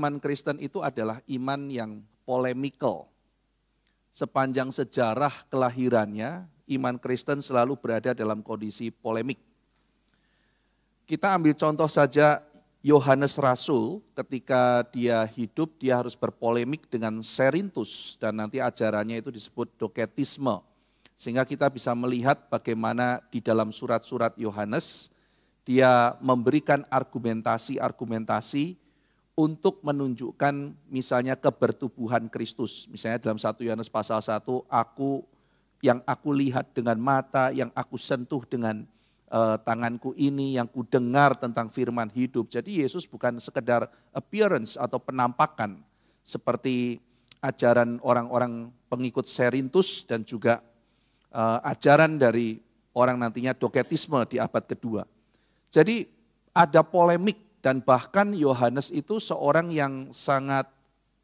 iman Kristen itu adalah iman yang polemikal. Sepanjang sejarah kelahirannya, iman Kristen selalu berada dalam kondisi polemik. Kita ambil contoh saja Yohanes Rasul ketika dia hidup dia harus berpolemik dengan Serintus dan nanti ajarannya itu disebut doketisme. Sehingga kita bisa melihat bagaimana di dalam surat-surat Yohanes dia memberikan argumentasi-argumentasi untuk menunjukkan misalnya kebertubuhan Kristus. Misalnya dalam satu Yohanes pasal 1, aku yang aku lihat dengan mata, yang aku sentuh dengan uh, tanganku ini, yang ku dengar tentang firman hidup. Jadi Yesus bukan sekedar appearance atau penampakan seperti ajaran orang-orang pengikut Serintus dan juga uh, ajaran dari orang nantinya doketisme di abad kedua. Jadi ada polemik dan bahkan Yohanes itu seorang yang sangat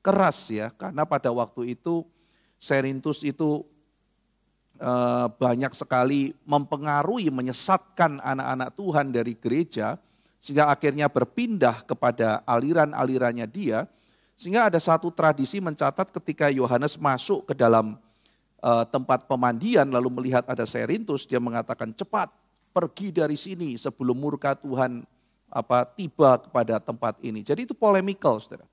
keras ya, karena pada waktu itu Serintus itu e, banyak sekali mempengaruhi, menyesatkan anak-anak Tuhan dari gereja, sehingga akhirnya berpindah kepada aliran-alirannya dia, sehingga ada satu tradisi mencatat ketika Yohanes masuk ke dalam e, tempat pemandian, lalu melihat ada Serintus, dia mengatakan cepat pergi dari sini sebelum murka Tuhan apa tiba kepada tempat ini. Jadi itu polemikal, Saudara.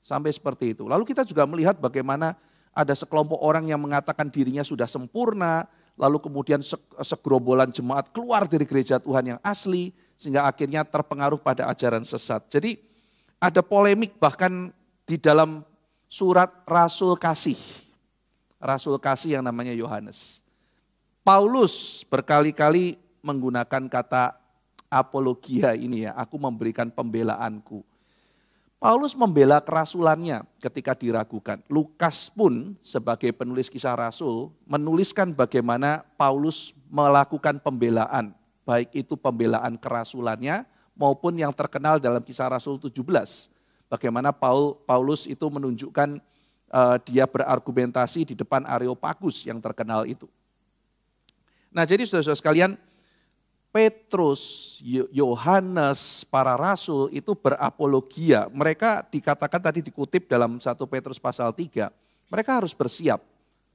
Sampai seperti itu. Lalu kita juga melihat bagaimana ada sekelompok orang yang mengatakan dirinya sudah sempurna, lalu kemudian segerombolan jemaat keluar dari gereja Tuhan yang asli sehingga akhirnya terpengaruh pada ajaran sesat. Jadi ada polemik bahkan di dalam surat Rasul Kasih. Rasul Kasih yang namanya Yohanes. Paulus berkali-kali menggunakan kata apologia ini ya, aku memberikan pembelaanku. Paulus membela kerasulannya ketika diragukan. Lukas pun sebagai penulis kisah rasul menuliskan bagaimana Paulus melakukan pembelaan. Baik itu pembelaan kerasulannya maupun yang terkenal dalam kisah rasul 17. Bagaimana Paul, Paulus itu menunjukkan uh, dia berargumentasi di depan Areopagus yang terkenal itu. Nah jadi saudara-saudara sekalian Petrus, Yohanes, para rasul itu berapologia. Mereka dikatakan tadi dikutip dalam 1 Petrus pasal 3. Mereka harus bersiap.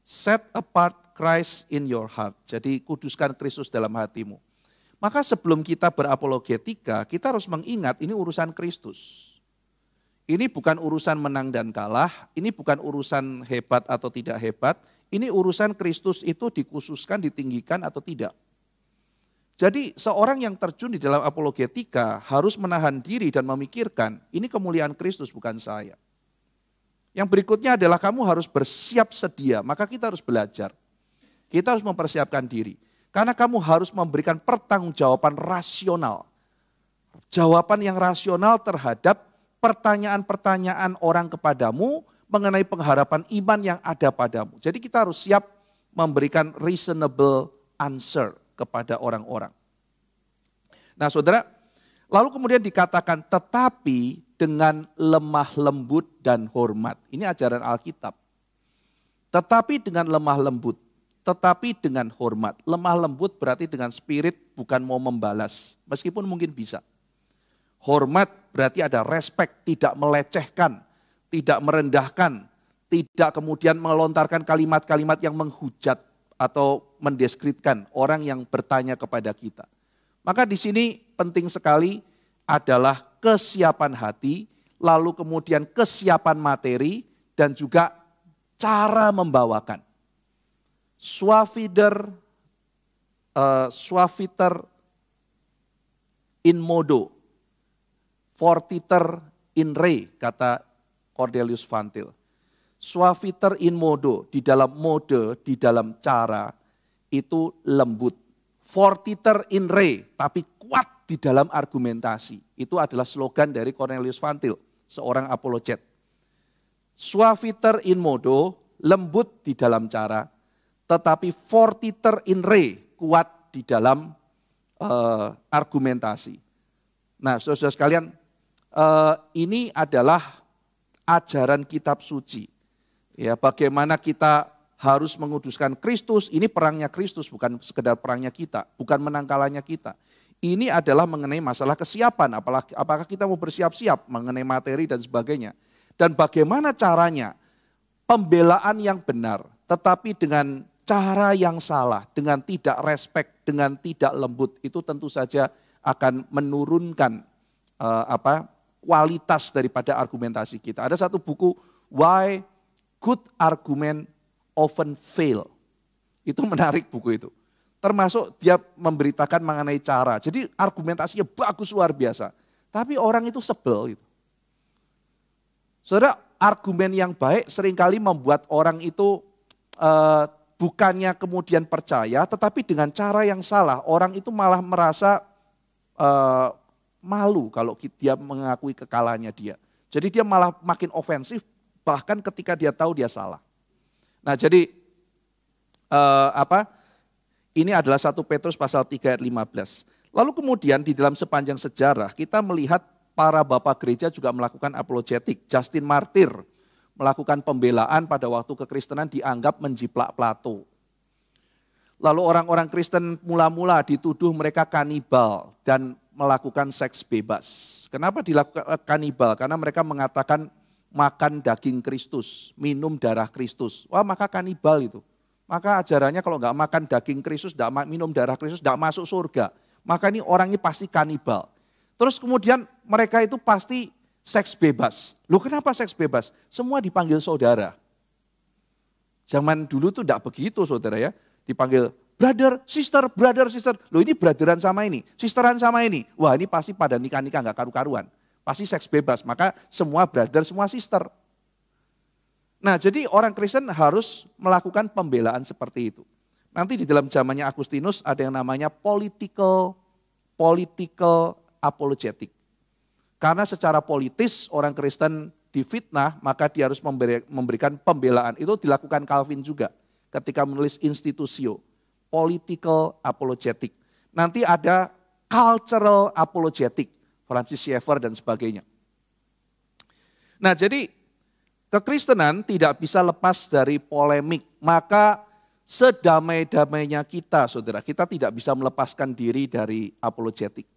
Set apart Christ in your heart. Jadi kuduskan Kristus dalam hatimu. Maka sebelum kita berapologetika, kita harus mengingat ini urusan Kristus. Ini bukan urusan menang dan kalah, ini bukan urusan hebat atau tidak hebat, ini urusan Kristus itu dikhususkan, ditinggikan atau tidak. Jadi seorang yang terjun di dalam apologetika harus menahan diri dan memikirkan, ini kemuliaan Kristus bukan saya. Yang berikutnya adalah kamu harus bersiap sedia, maka kita harus belajar. Kita harus mempersiapkan diri. Karena kamu harus memberikan pertanggungjawaban rasional. Jawaban yang rasional terhadap pertanyaan-pertanyaan orang kepadamu mengenai pengharapan iman yang ada padamu. Jadi kita harus siap memberikan reasonable answer kepada orang-orang. Nah saudara, lalu kemudian dikatakan tetapi dengan lemah lembut dan hormat. Ini ajaran Alkitab. Tetapi dengan lemah lembut, tetapi dengan hormat. Lemah lembut berarti dengan spirit bukan mau membalas, meskipun mungkin bisa. Hormat berarti ada respect, tidak melecehkan, tidak merendahkan, tidak kemudian melontarkan kalimat-kalimat yang menghujat atau mendeskripsikan orang yang bertanya kepada kita. Maka di sini penting sekali adalah kesiapan hati, lalu kemudian kesiapan materi dan juga cara membawakan. uh, eh, suaviter in modo, fortiter in re, kata Cordelius Vantil. Suaviter in modo, di dalam mode, di dalam cara, itu lembut. Fortiter in re, tapi kuat di dalam argumentasi. Itu adalah slogan dari Cornelius Vantil, seorang apologet. Suaviter in modo, lembut di dalam cara, tetapi fortiter in re, kuat di dalam uh, argumentasi. Nah, saudara-saudara sekalian, uh, ini adalah ajaran kitab suci Ya, bagaimana kita harus menguduskan Kristus, ini perangnya Kristus bukan sekedar perangnya kita, bukan menangkalannya kita. Ini adalah mengenai masalah kesiapan, apalah, apakah kita mau bersiap-siap mengenai materi dan sebagainya. Dan bagaimana caranya pembelaan yang benar, tetapi dengan cara yang salah, dengan tidak respect, dengan tidak lembut, itu tentu saja akan menurunkan uh, apa kualitas daripada argumentasi kita. Ada satu buku Why Good Argument Often Fail. Itu menarik buku itu. Termasuk dia memberitakan mengenai cara. Jadi argumentasinya bagus luar biasa. Tapi orang itu sebel gitu. Saudara, argumen yang baik seringkali membuat orang itu eh, bukannya kemudian percaya, tetapi dengan cara yang salah orang itu malah merasa eh, malu kalau dia mengakui kekalahannya dia. Jadi dia malah makin ofensif, bahkan ketika dia tahu dia salah. Nah, jadi eh, apa? Ini adalah satu Petrus pasal 3 ayat 15. Lalu kemudian di dalam sepanjang sejarah kita melihat para bapak gereja juga melakukan apologetik. Justin Martyr melakukan pembelaan pada waktu kekristenan dianggap menjiplak Plato. Lalu orang-orang Kristen mula-mula dituduh mereka kanibal dan melakukan seks bebas. Kenapa dilakukan eh, kanibal? Karena mereka mengatakan makan daging Kristus, minum darah Kristus. Wah maka kanibal itu. Maka ajarannya kalau nggak makan daging Kristus, nggak minum darah Kristus, nggak masuk surga. Maka ini orang ini pasti kanibal. Terus kemudian mereka itu pasti seks bebas. Lu kenapa seks bebas? Semua dipanggil saudara. Zaman dulu tuh tidak begitu saudara ya. Dipanggil brother, sister, brother, sister. Lu ini brotheran sama ini, sisteran sama ini. Wah ini pasti pada nikah-nikah nggak karu-karuan. Pasti seks bebas, maka semua brother, semua sister. Nah jadi orang Kristen harus melakukan pembelaan seperti itu. Nanti di dalam zamannya Agustinus ada yang namanya political political apologetic. Karena secara politis orang Kristen difitnah, maka dia harus memberikan pembelaan. Itu dilakukan Calvin juga ketika menulis institusio, political apologetic. Nanti ada cultural apologetic. Francis Schaeffer dan sebagainya. Nah jadi kekristenan tidak bisa lepas dari polemik. Maka sedamai-damainya kita saudara, kita tidak bisa melepaskan diri dari apologetik.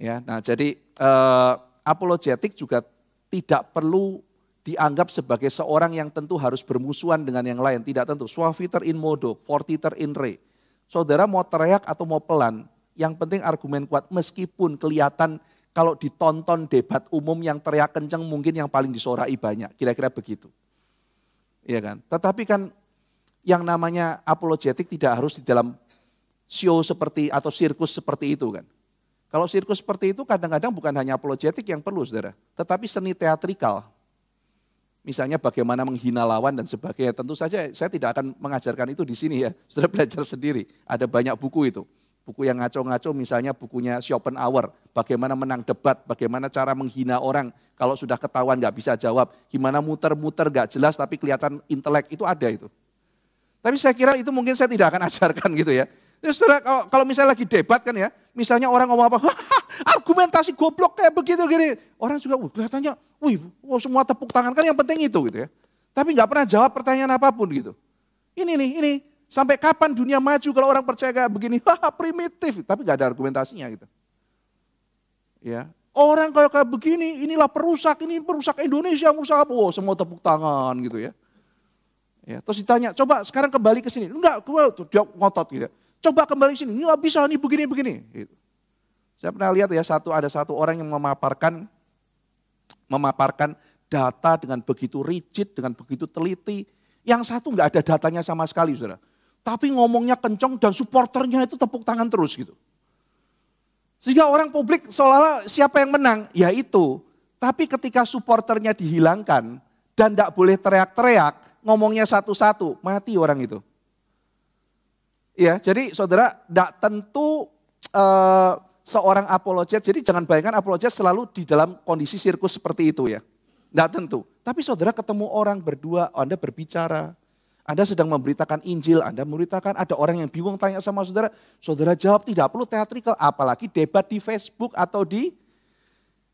Ya, nah jadi eh, apologetik juga tidak perlu dianggap sebagai seorang yang tentu harus bermusuhan dengan yang lain. Tidak tentu. Suaviter in modo, fortiter in re. Saudara mau teriak atau mau pelan, yang penting argumen kuat meskipun kelihatan kalau ditonton debat umum yang teriak kenceng mungkin yang paling disorai banyak. Kira-kira begitu. Iya kan? Tetapi kan yang namanya apologetik tidak harus di dalam show seperti atau sirkus seperti itu kan. Kalau sirkus seperti itu kadang-kadang bukan hanya apologetik yang perlu saudara, tetapi seni teatrikal. Misalnya bagaimana menghina lawan dan sebagainya. Tentu saja saya tidak akan mengajarkan itu di sini ya, saudara belajar sendiri. Ada banyak buku itu. Buku yang ngaco-ngaco misalnya bukunya Hour bagaimana menang debat, bagaimana cara menghina orang, kalau sudah ketahuan nggak bisa jawab, gimana muter-muter nggak jelas tapi kelihatan intelek, itu ada itu. Tapi saya kira itu mungkin saya tidak akan ajarkan gitu ya. Terus ya, kalau, kalau misalnya lagi debat kan ya, misalnya orang ngomong apa, argumentasi goblok kayak begitu gini. Orang juga, wih kelihatannya, wih semua tepuk tangan kan yang penting itu gitu ya. Tapi nggak pernah jawab pertanyaan apapun gitu. Ini nih, ini Sampai kapan dunia maju kalau orang percaya kayak begini? Haha primitif, tapi gak ada argumentasinya gitu. Ya, orang kalau kayak begini, inilah perusak, ini perusak Indonesia, perusak apa? Oh, semua tepuk tangan gitu ya. Ya, terus ditanya, coba sekarang kembali ke sini. Enggak, gue tuh dia ngotot gitu. Ya. Coba kembali ke sini. Ini nggak bisa, nih begini begini. Gitu. Saya pernah lihat ya satu ada satu orang yang memaparkan memaparkan data dengan begitu rigid, dengan begitu teliti, yang satu nggak ada datanya sama sekali, saudara tapi ngomongnya kenceng dan supporternya itu tepuk tangan terus gitu. Sehingga orang publik seolah-olah siapa yang menang? Ya itu. Tapi ketika supporternya dihilangkan dan tidak boleh teriak-teriak, ngomongnya satu-satu, mati orang itu. Ya, jadi saudara, tidak tentu e, seorang apologet, jadi jangan bayangkan apologet selalu di dalam kondisi sirkus seperti itu ya. Tidak tentu. Tapi saudara ketemu orang berdua, Anda berbicara, anda sedang memberitakan Injil, Anda memberitakan ada orang yang bingung tanya sama saudara, saudara jawab tidak perlu teatrikal, apalagi debat di Facebook atau di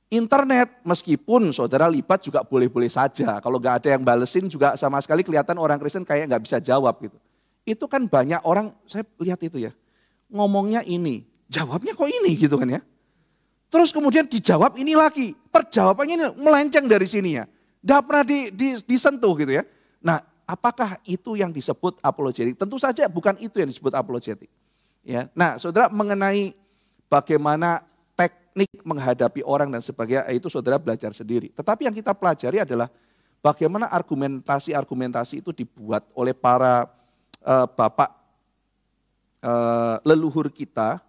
internet. Meskipun saudara lipat juga boleh-boleh saja, kalau nggak ada yang balesin juga sama sekali kelihatan orang Kristen kayak nggak bisa jawab gitu. Itu kan banyak orang, saya lihat itu ya, ngomongnya ini, jawabnya kok ini gitu kan ya. Terus kemudian dijawab ini lagi, perjawabannya ini melenceng dari sini ya. Tidak pernah di, di, disentuh gitu ya. Nah Apakah itu yang disebut apologetik? Tentu saja bukan itu yang disebut apologetik. Ya. Nah, Saudara mengenai bagaimana teknik menghadapi orang dan sebagainya eh, itu Saudara belajar sendiri. Tetapi yang kita pelajari adalah bagaimana argumentasi-argumentasi itu dibuat oleh para uh, bapak uh, leluhur kita,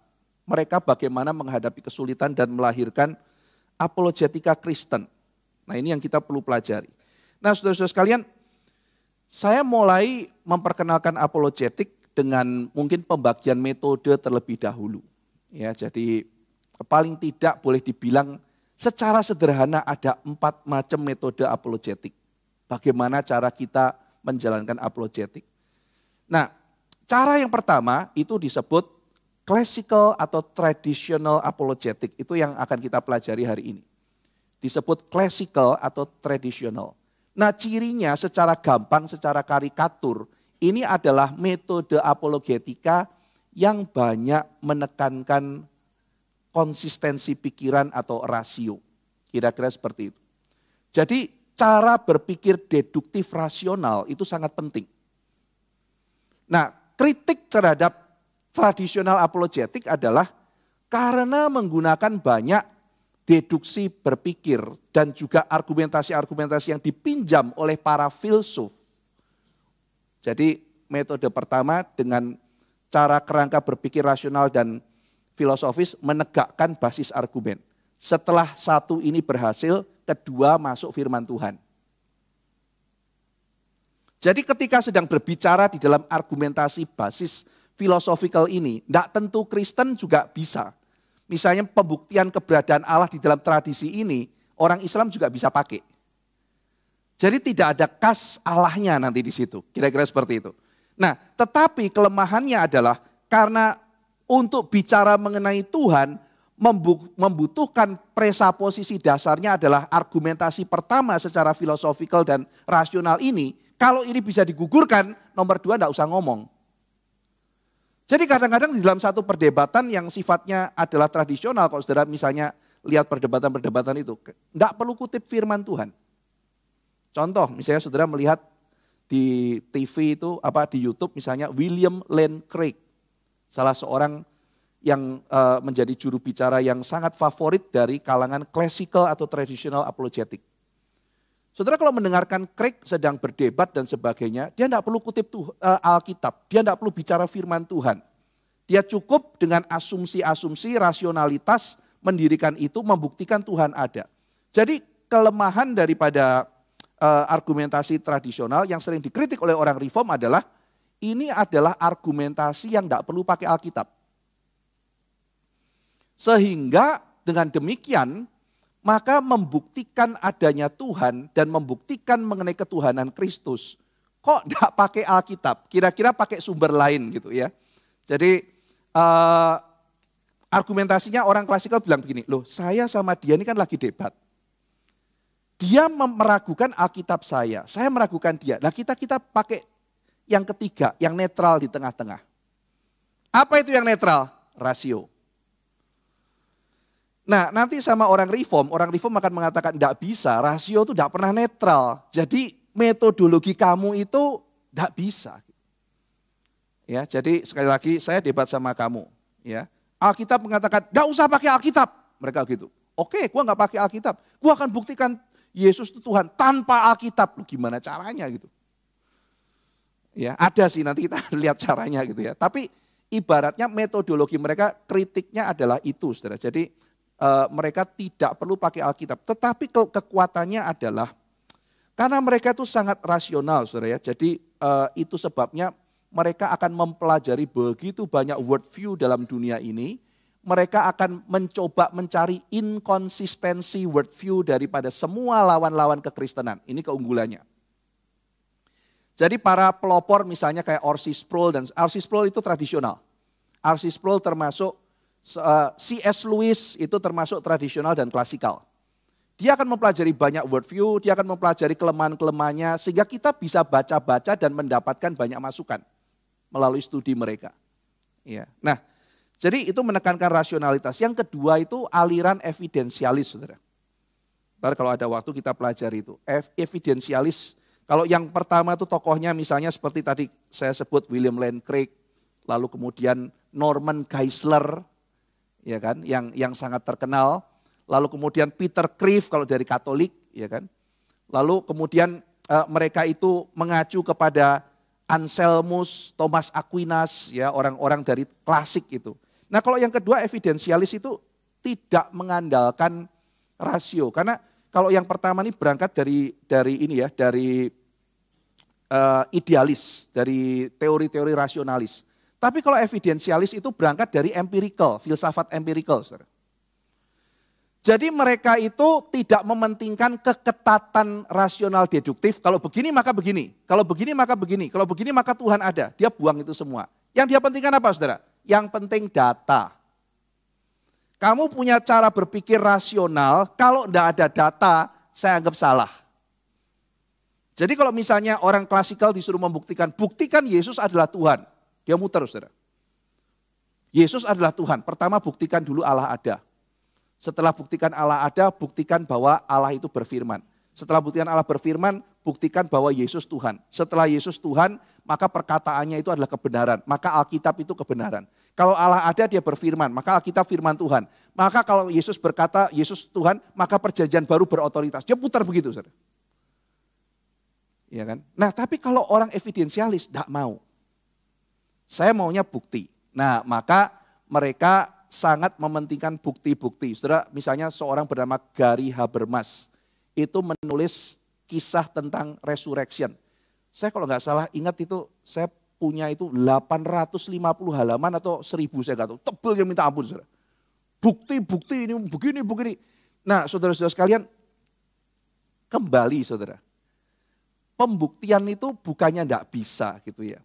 mereka bagaimana menghadapi kesulitan dan melahirkan apologetika Kristen. Nah, ini yang kita perlu pelajari. Nah, saudara-saudara sekalian, saya mulai memperkenalkan apologetik dengan mungkin pembagian metode terlebih dahulu. Ya, jadi paling tidak boleh dibilang secara sederhana ada empat macam metode apologetik. Bagaimana cara kita menjalankan apologetik. Nah, cara yang pertama itu disebut classical atau traditional apologetik. itu yang akan kita pelajari hari ini. Disebut classical atau traditional. Nah cirinya secara gampang, secara karikatur, ini adalah metode apologetika yang banyak menekankan konsistensi pikiran atau rasio. Kira-kira seperti itu. Jadi cara berpikir deduktif rasional itu sangat penting. Nah kritik terhadap tradisional apologetik adalah karena menggunakan banyak deduksi berpikir dan juga argumentasi-argumentasi yang dipinjam oleh para filsuf. Jadi metode pertama dengan cara kerangka berpikir rasional dan filosofis menegakkan basis argumen. Setelah satu ini berhasil, kedua masuk firman Tuhan. Jadi ketika sedang berbicara di dalam argumentasi basis filosofikal ini, tidak tentu Kristen juga bisa Misalnya pembuktian keberadaan Allah di dalam tradisi ini, orang Islam juga bisa pakai. Jadi tidak ada kas Allahnya nanti di situ. Kira-kira seperti itu. Nah, tetapi kelemahannya adalah karena untuk bicara mengenai Tuhan membutuhkan presaposisi dasarnya adalah argumentasi pertama secara filosofikal dan rasional ini. Kalau ini bisa digugurkan, nomor dua tidak usah ngomong. Jadi kadang-kadang di dalam satu perdebatan yang sifatnya adalah tradisional, kalau saudara misalnya lihat perdebatan-perdebatan itu, tidak perlu kutip firman Tuhan. Contoh, misalnya saudara melihat di TV itu, apa di YouTube misalnya William Lane Craig, salah seorang yang uh, menjadi juru bicara yang sangat favorit dari kalangan klasikal atau tradisional apologetik. Saudara kalau mendengarkan Craig sedang berdebat dan sebagainya, dia tidak perlu kutip uh, Alkitab, dia tidak perlu bicara firman Tuhan. Dia cukup dengan asumsi-asumsi, rasionalitas, mendirikan itu, membuktikan Tuhan ada. Jadi kelemahan daripada uh, argumentasi tradisional yang sering dikritik oleh orang reform adalah ini adalah argumentasi yang tidak perlu pakai Alkitab. Sehingga dengan demikian maka membuktikan adanya Tuhan dan membuktikan mengenai ketuhanan Kristus. Kok tidak pakai Alkitab? Kira-kira pakai sumber lain gitu ya. Jadi uh, argumentasinya orang klasikal bilang begini, loh saya sama dia ini kan lagi debat. Dia meragukan Alkitab saya, saya meragukan dia. Nah kita kita pakai yang ketiga, yang netral di tengah-tengah. Apa itu yang netral? Rasio. Nah nanti sama orang reform, orang reform akan mengatakan tidak bisa, rasio itu tidak pernah netral. Jadi metodologi kamu itu tidak bisa. Ya, jadi sekali lagi saya debat sama kamu. Ya, Alkitab mengatakan, tidak usah pakai Alkitab. Mereka gitu. Oke, gua nggak pakai Alkitab. Gua akan buktikan Yesus itu Tuhan tanpa Alkitab. Lu gimana caranya gitu? Ya, ada sih nanti kita lihat caranya gitu ya. Tapi ibaratnya metodologi mereka kritiknya adalah itu, Saudara. Jadi Eh, mereka tidak perlu pakai Alkitab. Tetapi ke kekuatannya adalah karena mereka itu sangat rasional, saudara ya. Jadi uh, itu sebabnya mereka akan mempelajari begitu banyak view dalam dunia ini. Mereka akan mencoba mencari inkonsistensi view daripada semua lawan-lawan kekristenan. Ini keunggulannya. Jadi para pelopor misalnya kayak Orsis Sproul dan Orsis Sproul itu tradisional. Orsis Sproul termasuk Uh, C.S. Lewis itu termasuk tradisional dan klasikal. Dia akan mempelajari banyak worldview, dia akan mempelajari kelemahan-kelemahannya, sehingga kita bisa baca-baca dan mendapatkan banyak masukan melalui studi mereka. Ya. Nah, jadi itu menekankan rasionalitas. Yang kedua itu aliran evidensialis, saudara. Ntar kalau ada waktu kita pelajari itu. Evidensialis, kalau yang pertama itu tokohnya misalnya seperti tadi saya sebut William Lane Craig, lalu kemudian Norman Geisler, ya kan, yang yang sangat terkenal. Lalu kemudian Peter Kriv kalau dari Katolik, ya kan. Lalu kemudian e, mereka itu mengacu kepada Anselmus, Thomas Aquinas, ya orang-orang dari klasik itu. Nah kalau yang kedua evidensialis itu tidak mengandalkan rasio karena kalau yang pertama ini berangkat dari dari ini ya dari uh, idealis, dari teori-teori rasionalis. Tapi kalau evidensialis itu berangkat dari empirical, filsafat empirical. Saudara. Jadi mereka itu tidak mementingkan keketatan rasional deduktif. Kalau begini maka begini, kalau begini maka begini, kalau begini maka Tuhan ada. Dia buang itu semua. Yang dia pentingkan apa saudara? Yang penting data. Kamu punya cara berpikir rasional, kalau tidak ada data saya anggap salah. Jadi kalau misalnya orang klasikal disuruh membuktikan, buktikan Yesus adalah Tuhan. Dia muter, saudara. Yesus adalah Tuhan. Pertama buktikan dulu Allah ada. Setelah buktikan Allah ada, buktikan bahwa Allah itu berfirman. Setelah buktikan Allah berfirman, buktikan bahwa Yesus Tuhan. Setelah Yesus Tuhan, maka perkataannya itu adalah kebenaran. Maka Alkitab itu kebenaran. Kalau Allah ada, dia berfirman. Maka Alkitab firman Tuhan. Maka kalau Yesus berkata, Yesus Tuhan, maka perjanjian baru berotoritas. Dia putar begitu, saudara. Ya kan? Nah, tapi kalau orang evidensialis tidak mau. Saya maunya bukti. Nah, maka mereka sangat mementingkan bukti-bukti. Saudara, misalnya seorang bernama Gary Habermas itu menulis kisah tentang resurrection. Saya kalau nggak salah ingat itu saya punya itu 850 halaman atau 1000 saya nggak tahu. Tebel yang minta ampun, saudara. Bukti-bukti ini begini begini. Nah, saudara-saudara sekalian, kembali saudara. Pembuktian itu bukannya nggak bisa gitu ya.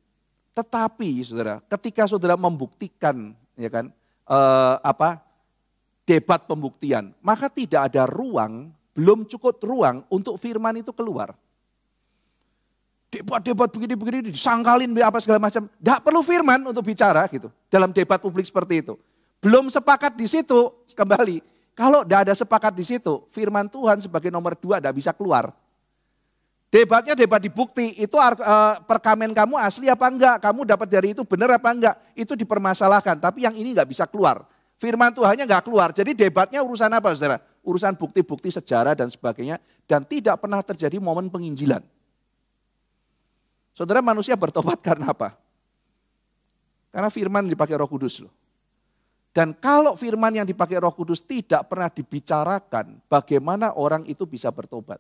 Tetapi saudara, ketika saudara membuktikan ya kan eh, apa debat pembuktian, maka tidak ada ruang, belum cukup ruang untuk firman itu keluar. Debat-debat begini-begini disangkalin apa segala macam, tidak perlu firman untuk bicara gitu dalam debat publik seperti itu. Belum sepakat di situ kembali. Kalau tidak ada sepakat di situ, firman Tuhan sebagai nomor dua tidak bisa keluar. Debatnya debat dibukti, itu eh, perkamen kamu asli apa enggak, kamu dapat dari itu benar apa enggak, itu dipermasalahkan. Tapi yang ini enggak bisa keluar. Firman Tuhannya enggak keluar. Jadi debatnya urusan apa saudara? Urusan bukti-bukti sejarah dan sebagainya. Dan tidak pernah terjadi momen penginjilan. Saudara manusia bertobat karena apa? Karena firman dipakai roh kudus loh. Dan kalau firman yang dipakai roh kudus tidak pernah dibicarakan, bagaimana orang itu bisa bertobat?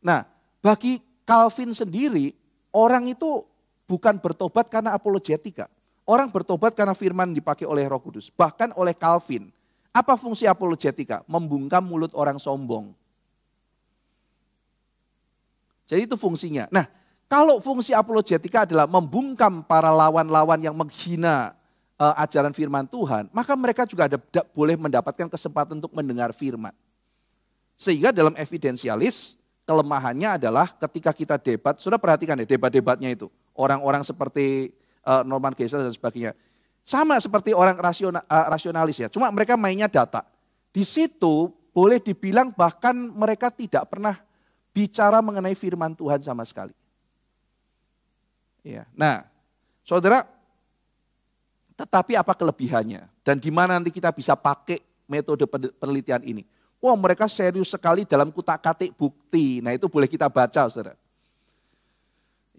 Nah, bagi Calvin sendiri, orang itu bukan bertobat karena apologetika. Orang bertobat karena firman dipakai oleh roh kudus, bahkan oleh Calvin. Apa fungsi apologetika? Membungkam mulut orang sombong. Jadi itu fungsinya. Nah, kalau fungsi apologetika adalah membungkam para lawan-lawan yang menghina uh, ajaran firman Tuhan, maka mereka juga ada, boleh mendapatkan kesempatan untuk mendengar firman. Sehingga dalam evidensialis, kelemahannya adalah ketika kita debat, sudah perhatikan ya debat-debatnya itu. Orang-orang seperti uh, Norman Geisler dan sebagainya. Sama seperti orang rasional, uh, eh, rasionalis ya, cuma mereka mainnya data. Di situ boleh dibilang bahkan mereka tidak pernah bicara mengenai firman Tuhan sama sekali. Ya. Nah, saudara, tetapi apa kelebihannya? Dan di mana nanti kita bisa pakai metode penelitian ini? Wah mereka serius sekali dalam kutak katik bukti. Nah itu boleh kita baca saudara.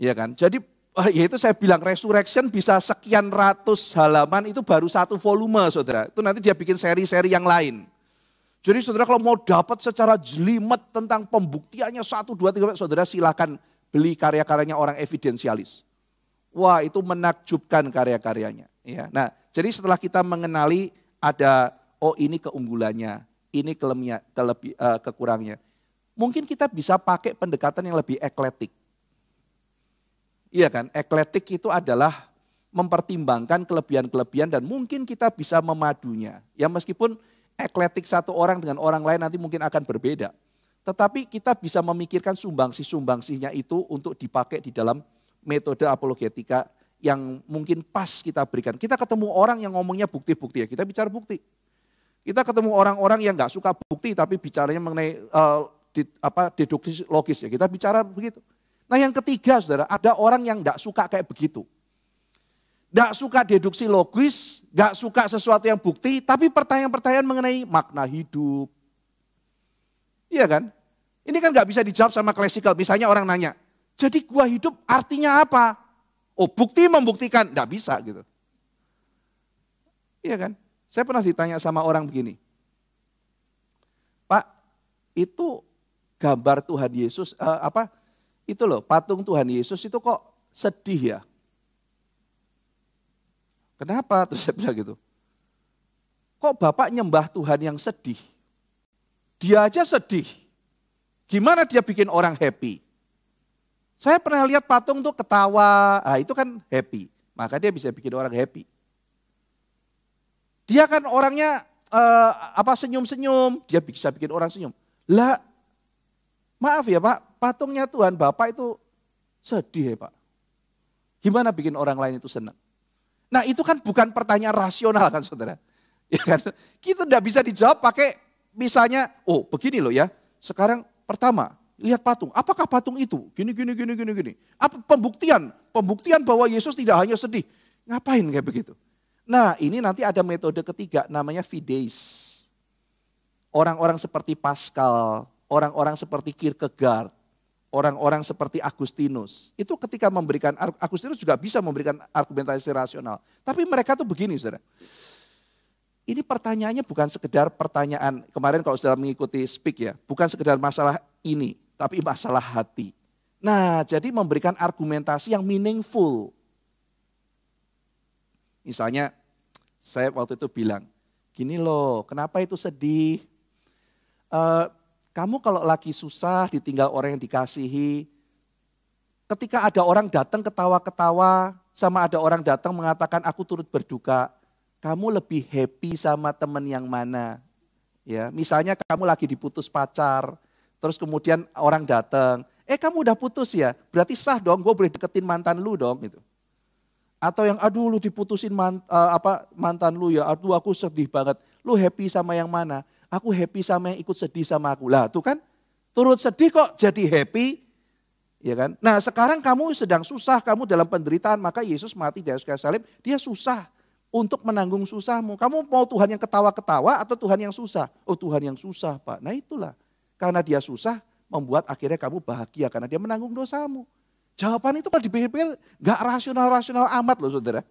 Iya kan? Jadi ah, ya itu saya bilang resurrection bisa sekian ratus halaman itu baru satu volume saudara. Itu nanti dia bikin seri-seri yang lain. Jadi saudara kalau mau dapat secara jelimet tentang pembuktiannya satu dua tiga saudara silahkan beli karya-karyanya orang evidensialis. Wah itu menakjubkan karya-karyanya. Ya, nah jadi setelah kita mengenali ada oh ini keunggulannya, ini kelemnya, kelebi, uh, eh, kekurangnya. Mungkin kita bisa pakai pendekatan yang lebih ekletik. Iya kan, ekletik itu adalah mempertimbangkan kelebihan-kelebihan dan mungkin kita bisa memadunya. Ya meskipun ekletik satu orang dengan orang lain nanti mungkin akan berbeda. Tetapi kita bisa memikirkan sumbangsih sumbangsinya itu untuk dipakai di dalam metode apologetika yang mungkin pas kita berikan. Kita ketemu orang yang ngomongnya bukti-bukti ya, kita bicara bukti. Kita ketemu orang-orang yang nggak suka bukti tapi bicaranya mengenai uh, di, apa deduksi logis ya. Kita bicara begitu. Nah yang ketiga saudara, ada orang yang nggak suka kayak begitu. Nggak suka deduksi logis, nggak suka sesuatu yang bukti, tapi pertanyaan-pertanyaan mengenai makna hidup. Iya kan? Ini kan nggak bisa dijawab sama klasikal. Misalnya orang nanya, jadi gua hidup artinya apa? Oh bukti membuktikan, nggak bisa gitu. Iya kan? Saya pernah ditanya sama orang begini, Pak, itu gambar Tuhan Yesus, eh, apa itu loh patung Tuhan Yesus itu kok sedih ya? Kenapa? Terus saya bilang gitu, kok Bapak nyembah Tuhan yang sedih? Dia aja sedih. Gimana dia bikin orang happy? Saya pernah lihat patung tuh ketawa, ah itu kan happy. Maka dia bisa bikin orang happy. Dia kan orangnya eh, apa senyum-senyum, dia bisa bikin orang senyum. Lah, maaf ya Pak, patungnya Tuhan Bapak itu sedih ya Pak. Gimana bikin orang lain itu senang? Nah itu kan bukan pertanyaan rasional kan saudara. Ya kan? Kita tidak bisa dijawab pakai misalnya, oh begini loh ya, sekarang pertama lihat patung. Apakah patung itu? Gini, gini, gini, gini, gini. Apa pembuktian? Pembuktian bahwa Yesus tidak hanya sedih. Ngapain kayak begitu? Nah ini nanti ada metode ketiga namanya fides. Orang-orang seperti Pascal, orang-orang seperti Kierkegaard, orang-orang seperti Agustinus. Itu ketika memberikan, Agustinus juga bisa memberikan argumentasi rasional. Tapi mereka tuh begini saudara. Ini pertanyaannya bukan sekedar pertanyaan, kemarin kalau sudah mengikuti speak ya, bukan sekedar masalah ini, tapi masalah hati. Nah jadi memberikan argumentasi yang meaningful, Misalnya saya waktu itu bilang, gini loh, kenapa itu sedih? E, kamu kalau lagi susah ditinggal orang yang dikasihi, ketika ada orang datang ketawa-ketawa, sama ada orang datang mengatakan aku turut berduka, kamu lebih happy sama teman yang mana? Ya, misalnya kamu lagi diputus pacar, terus kemudian orang datang, eh kamu udah putus ya, berarti sah dong, gue boleh deketin mantan lu dong gitu. Atau yang aduh lu diputusin man, uh, apa mantan lu ya, aduh aku sedih banget. Lu happy sama yang mana? Aku happy sama yang ikut sedih sama aku. Lah, tuh kan turut sedih kok jadi happy. Ya kan? Nah, sekarang kamu sedang susah, kamu dalam penderitaan, maka Yesus mati di atas kayu salib, dia susah untuk menanggung susahmu. Kamu mau Tuhan yang ketawa-ketawa atau Tuhan yang susah? Oh, Tuhan yang susah, Pak. Nah, itulah. Karena dia susah membuat akhirnya kamu bahagia karena dia menanggung dosamu. Jawaban itu kalau dipikir-pikir nggak rasional-rasional amat loh saudara.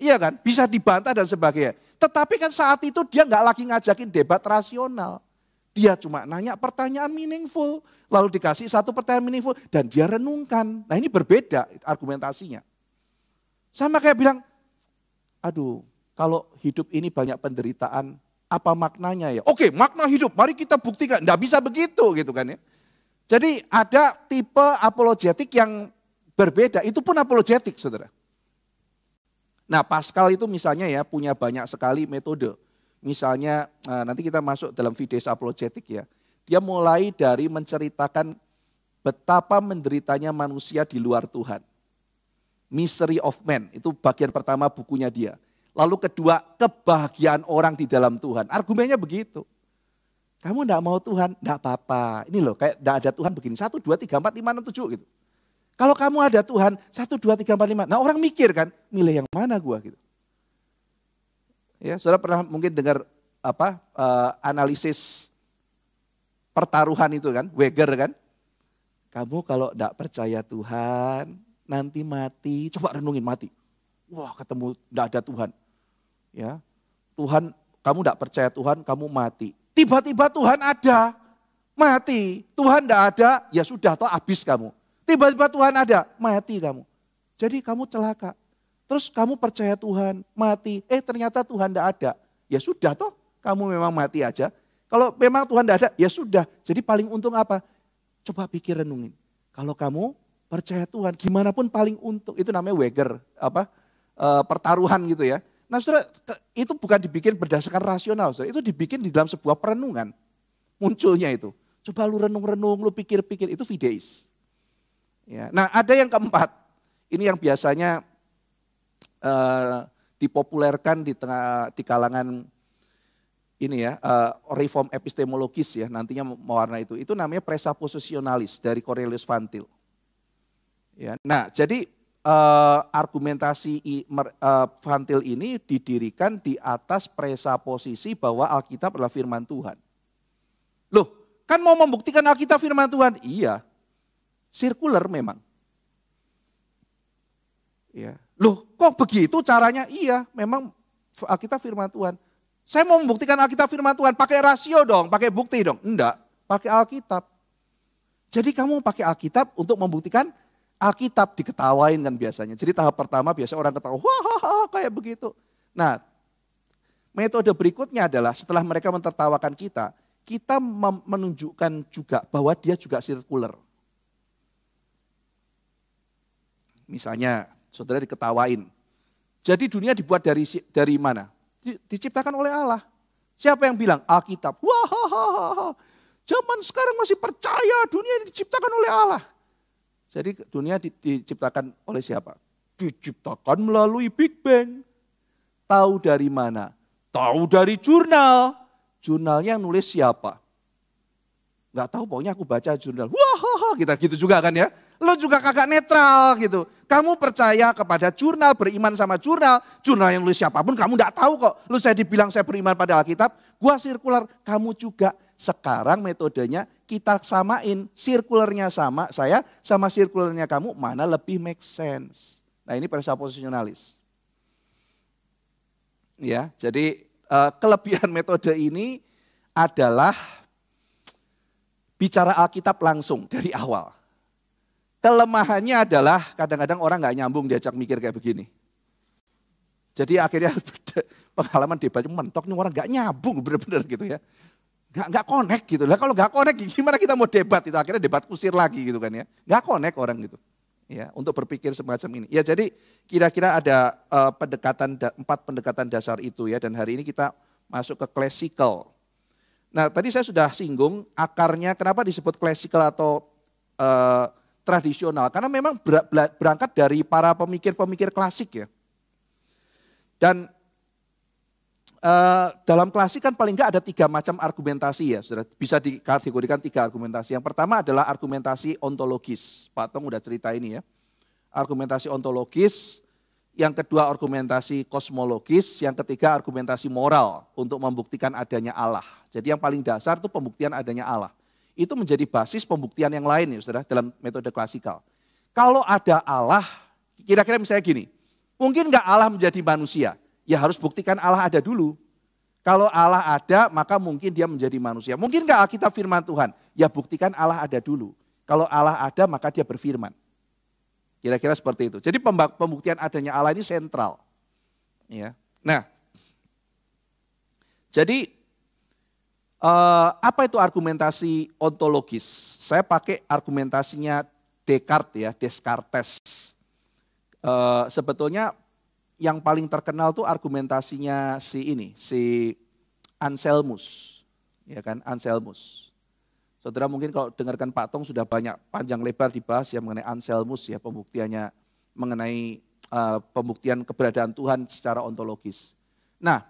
Iya kan, bisa dibantah dan sebagainya. Tetapi kan saat itu dia nggak lagi ngajakin debat rasional. Dia cuma nanya pertanyaan meaningful, lalu dikasih satu pertanyaan meaningful dan dia renungkan. Nah ini berbeda argumentasinya. Sama kayak bilang, aduh kalau hidup ini banyak penderitaan, apa maknanya ya? Oke makna hidup, mari kita buktikan. Nggak bisa begitu gitu kan ya. Jadi ada tipe apologetik yang berbeda, itu pun apologetik saudara. Nah Pascal itu misalnya ya punya banyak sekali metode. Misalnya eh, nanti kita masuk dalam video apologetik ya. Dia mulai dari menceritakan betapa menderitanya manusia di luar Tuhan. Misery of Man, itu bagian pertama bukunya dia. Lalu kedua, kebahagiaan orang di dalam Tuhan. Argumennya begitu. Kamu tidak mau Tuhan, tidak apa-apa. Ini loh kayak tidak ada Tuhan begini. Satu, dua, tiga, empat, lima, enam, tujuh gitu. Kalau kamu ada Tuhan, satu, dua, tiga, empat, lima. Nah orang mikir kan, milih yang mana gue gitu. Ya, sudah pernah mungkin dengar apa uh, analisis pertaruhan itu kan, Weger kan. Kamu kalau tidak percaya Tuhan, nanti mati. Coba renungin mati. Wah ketemu tidak ada Tuhan. Ya, Tuhan kamu tidak percaya Tuhan, kamu mati. Tiba-tiba Tuhan ada, mati. Tuhan tidak ada, ya sudah, toh habis kamu. Tiba-tiba Tuhan ada, mati kamu. Jadi kamu celaka. Terus kamu percaya Tuhan, mati. Eh ternyata Tuhan tidak ada. Ya sudah toh, kamu memang mati aja. Kalau memang Tuhan tidak ada, ya sudah. Jadi paling untung apa? Coba pikir renungin. Kalau kamu percaya Tuhan, gimana pun paling untung. Itu namanya weger, apa? E, pertaruhan gitu ya. Nah saudara, itu bukan dibikin berdasarkan rasional, saudara. itu dibikin di dalam sebuah perenungan. Munculnya itu. Coba lu renung-renung, lu pikir-pikir, itu fideis. Ya. Nah ada yang keempat, ini yang biasanya uh, dipopulerkan di tengah di kalangan ini ya uh, reform epistemologis ya nantinya mewarna itu itu namanya posisionalis dari Cornelius Vantil. Ya, nah jadi uh, argumentasi uh, ini didirikan di atas posisi bahwa Alkitab adalah firman Tuhan. Loh, kan mau membuktikan Alkitab firman Tuhan? Iya. Sirkuler memang. Ya. Loh, kok begitu caranya? Iya, memang Alkitab firman Tuhan. Saya mau membuktikan Alkitab firman Tuhan, pakai rasio dong, pakai bukti dong. Enggak, pakai Alkitab. Jadi kamu pakai Alkitab untuk membuktikan Alkitab diketawain kan biasanya. Jadi tahap pertama biasa orang ketawa, wah wah wah kayak begitu. Nah, metode berikutnya adalah setelah mereka mentertawakan kita, kita menunjukkan juga bahwa dia juga sirkuler. Misalnya, saudara diketawain. Jadi dunia dibuat dari dari mana? diciptakan oleh Allah. Siapa yang bilang Alkitab? Wah, zaman sekarang masih percaya dunia ini diciptakan oleh Allah. Jadi dunia di, diciptakan oleh siapa? Diciptakan melalui Big Bang. Tahu dari mana? Tahu dari jurnal. Jurnalnya yang nulis siapa? Enggak tahu, pokoknya aku baca jurnal. Wah, kita gitu juga kan ya lo juga kagak netral gitu. Kamu percaya kepada jurnal, beriman sama jurnal. Jurnal yang nulis siapapun kamu gak tahu kok. Lu saya dibilang saya beriman pada Alkitab, gua sirkular, kamu juga. Sekarang metodenya kita samain, sirkulernya sama saya sama sirkulernya kamu, mana lebih make sense. Nah ini persa posisionalis. Ya, jadi eh, kelebihan metode ini adalah bicara Alkitab langsung dari awal Kelemahannya adalah kadang-kadang orang nggak nyambung diajak mikir kayak begini. Jadi akhirnya pengalaman debat mentok nih orang nggak nyambung bener-bener gitu ya. Nggak nggak connect gitu. Lah kalau nggak connect gimana kita mau debat itu akhirnya debat kusir lagi gitu kan ya. Nggak connect orang gitu. Ya, untuk berpikir semacam ini. Ya jadi kira-kira ada uh, pendekatan empat pendekatan dasar itu ya dan hari ini kita masuk ke classical. Nah, tadi saya sudah singgung akarnya kenapa disebut classical atau uh, tradisional. Karena memang berangkat dari para pemikir-pemikir klasik ya. Dan Uh, dalam klasik kan paling enggak ada tiga macam argumentasi ya, sudah bisa dikategorikan tiga argumentasi. Yang pertama adalah argumentasi ontologis. Pak Tong udah cerita ini ya. Argumentasi ontologis, yang kedua argumentasi kosmologis, yang ketiga argumentasi moral untuk membuktikan adanya Allah. Jadi yang paling dasar itu pembuktian adanya Allah itu menjadi basis pembuktian yang lain ya saudara dalam metode klasikal. Kalau ada Allah, kira-kira misalnya gini, mungkin nggak Allah menjadi manusia, ya harus buktikan Allah ada dulu. Kalau Allah ada, maka mungkin dia menjadi manusia. Mungkin nggak Alkitab firman Tuhan, ya buktikan Allah ada dulu. Kalau Allah ada, maka dia berfirman. Kira-kira seperti itu. Jadi pembuktian adanya Allah ini sentral. Ya. Nah, jadi Eh, apa itu argumentasi ontologis? Saya pakai argumentasinya Descartes ya, Descartes. Uh, sebetulnya yang paling terkenal tuh argumentasinya si ini, si Anselmus. Ya kan, Anselmus. Saudara mungkin kalau dengarkan Pak Tong sudah banyak panjang lebar dibahas ya mengenai Anselmus ya pembuktiannya mengenai uh, pembuktian keberadaan Tuhan secara ontologis. Nah,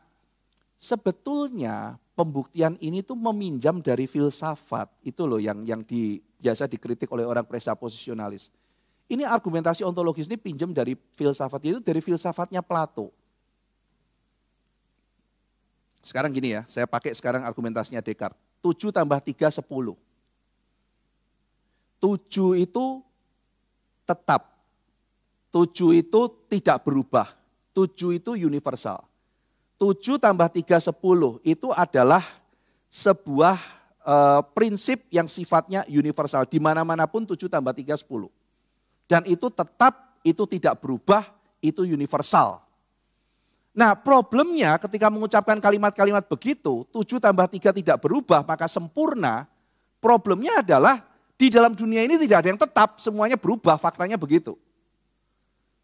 sebetulnya pembuktian ini tuh meminjam dari filsafat itu loh yang yang di, biasa dikritik oleh orang presa posisionalis. Ini argumentasi ontologis ini pinjam dari filsafat itu dari filsafatnya Plato. Sekarang gini ya, saya pakai sekarang argumentasinya Descartes. 7 tambah 3, 10. 7 itu tetap. 7 itu tidak berubah. 7 itu universal. 7 tambah 3, 10 itu adalah sebuah e, prinsip yang sifatnya universal. Di mana-mana pun 7 tambah 3, 10. Dan itu tetap, itu tidak berubah, itu universal. Nah problemnya ketika mengucapkan kalimat-kalimat begitu, 7 tambah 3 tidak berubah maka sempurna, problemnya adalah di dalam dunia ini tidak ada yang tetap, semuanya berubah, faktanya begitu.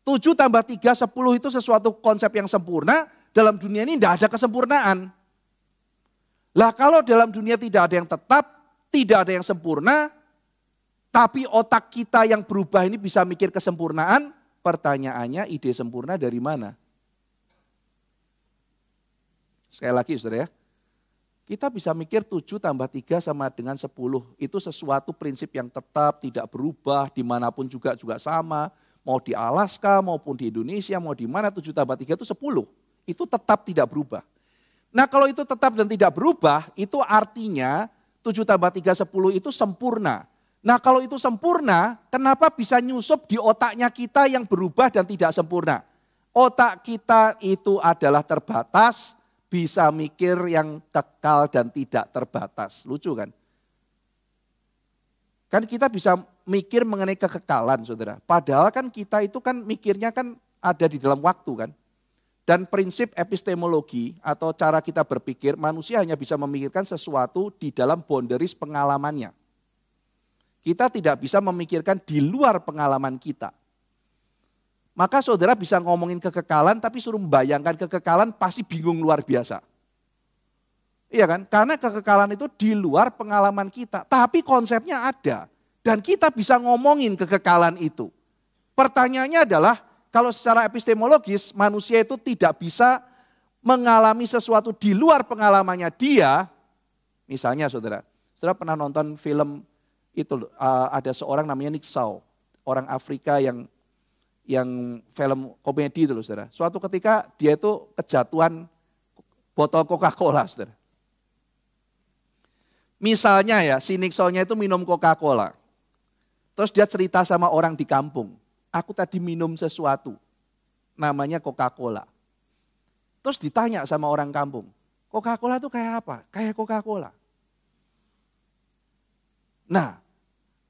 7 tambah 3, 10 itu sesuatu konsep yang sempurna, dalam dunia ini tidak ada kesempurnaan. Lah kalau dalam dunia tidak ada yang tetap, tidak ada yang sempurna, tapi otak kita yang berubah ini bisa mikir kesempurnaan, pertanyaannya ide sempurna dari mana? Sekali lagi saudara ya, kita bisa mikir 7 tambah 3 sama dengan 10. Itu sesuatu prinsip yang tetap, tidak berubah, dimanapun juga juga sama. Mau di Alaska maupun di Indonesia, mau di mana 7 tambah 3 itu 10 itu tetap tidak berubah. Nah kalau itu tetap dan tidak berubah, itu artinya 7 tambah 3, 10 itu sempurna. Nah kalau itu sempurna, kenapa bisa nyusup di otaknya kita yang berubah dan tidak sempurna? Otak kita itu adalah terbatas, bisa mikir yang kekal dan tidak terbatas. Lucu kan? Kan kita bisa mikir mengenai kekekalan saudara. Padahal kan kita itu kan mikirnya kan ada di dalam waktu kan. Dan prinsip epistemologi atau cara kita berpikir, manusia hanya bisa memikirkan sesuatu di dalam boundaries pengalamannya. Kita tidak bisa memikirkan di luar pengalaman kita. Maka saudara bisa ngomongin kekekalan tapi suruh membayangkan kekekalan pasti bingung luar biasa. Iya kan? Karena kekekalan itu di luar pengalaman kita, tapi konsepnya ada dan kita bisa ngomongin kekekalan itu. Pertanyaannya adalah kalau secara epistemologis manusia itu tidak bisa mengalami sesuatu di luar pengalamannya dia. Misalnya saudara, saudara pernah nonton film itu ada seorang namanya Nick Shaw, orang Afrika yang yang film komedi itu loh saudara. Suatu ketika dia itu kejatuhan botol Coca-Cola saudara. Misalnya ya, si Nick itu minum Coca-Cola. Terus dia cerita sama orang di kampung aku tadi minum sesuatu, namanya Coca-Cola. Terus ditanya sama orang kampung, Coca-Cola itu kayak apa? Kayak Coca-Cola. Nah,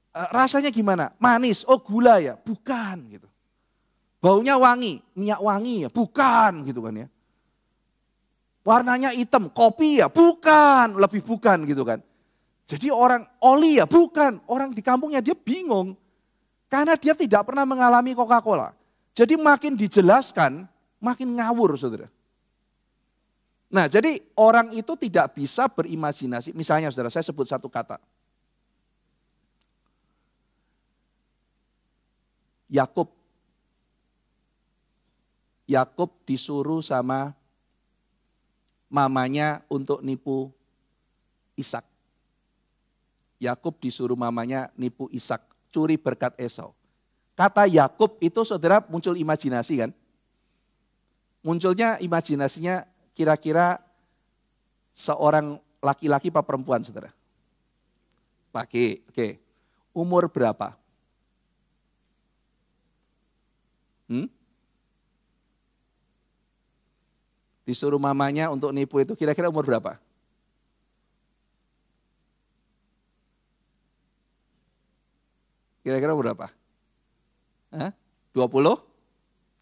e, rasanya gimana? Manis, oh gula ya? Bukan gitu. Baunya wangi, minyak wangi ya? Bukan gitu kan ya. Warnanya hitam, kopi ya? Bukan, lebih bukan gitu kan. Jadi orang oli ya? Bukan, orang di kampungnya dia bingung karena dia tidak pernah mengalami Coca-Cola. Jadi makin dijelaskan, makin ngawur saudara. Nah jadi orang itu tidak bisa berimajinasi. Misalnya saudara, saya sebut satu kata. Yakub. Yakub disuruh sama mamanya untuk nipu Ishak. Yakub disuruh mamanya nipu Ishak mencuri berkat Esau. Kata Yakub itu saudara muncul imajinasi kan? Munculnya imajinasinya kira-kira seorang laki-laki apa perempuan saudara? Laki, oke. Umur berapa? Hmm? Disuruh mamanya untuk nipu itu kira-kira umur berapa? Kira-kira berapa? Hah? 20?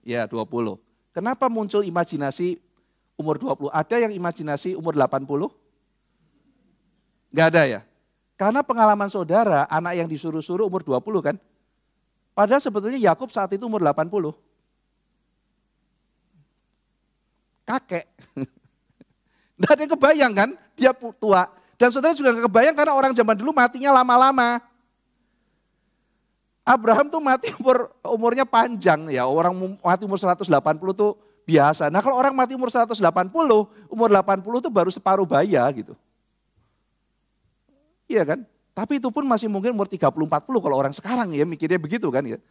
Ya, 20. Kenapa muncul imajinasi umur 20? Ada yang imajinasi umur 80? Enggak ada ya? Karena pengalaman saudara, anak yang disuruh-suruh umur 20 kan? Padahal sebetulnya Yakub saat itu umur 80. Kakek. Enggak ada yang kebayang kan? Dia tua. Dan saudara juga nggak kebayang karena orang zaman dulu matinya lama-lama. Abraham tuh mati umur, umurnya panjang ya. Orang mati umur 180 tuh biasa. Nah kalau orang mati umur 180, umur 80 tuh baru separuh baya gitu. Iya kan? Tapi itu pun masih mungkin umur 30-40 kalau orang sekarang ya mikirnya begitu kan ya.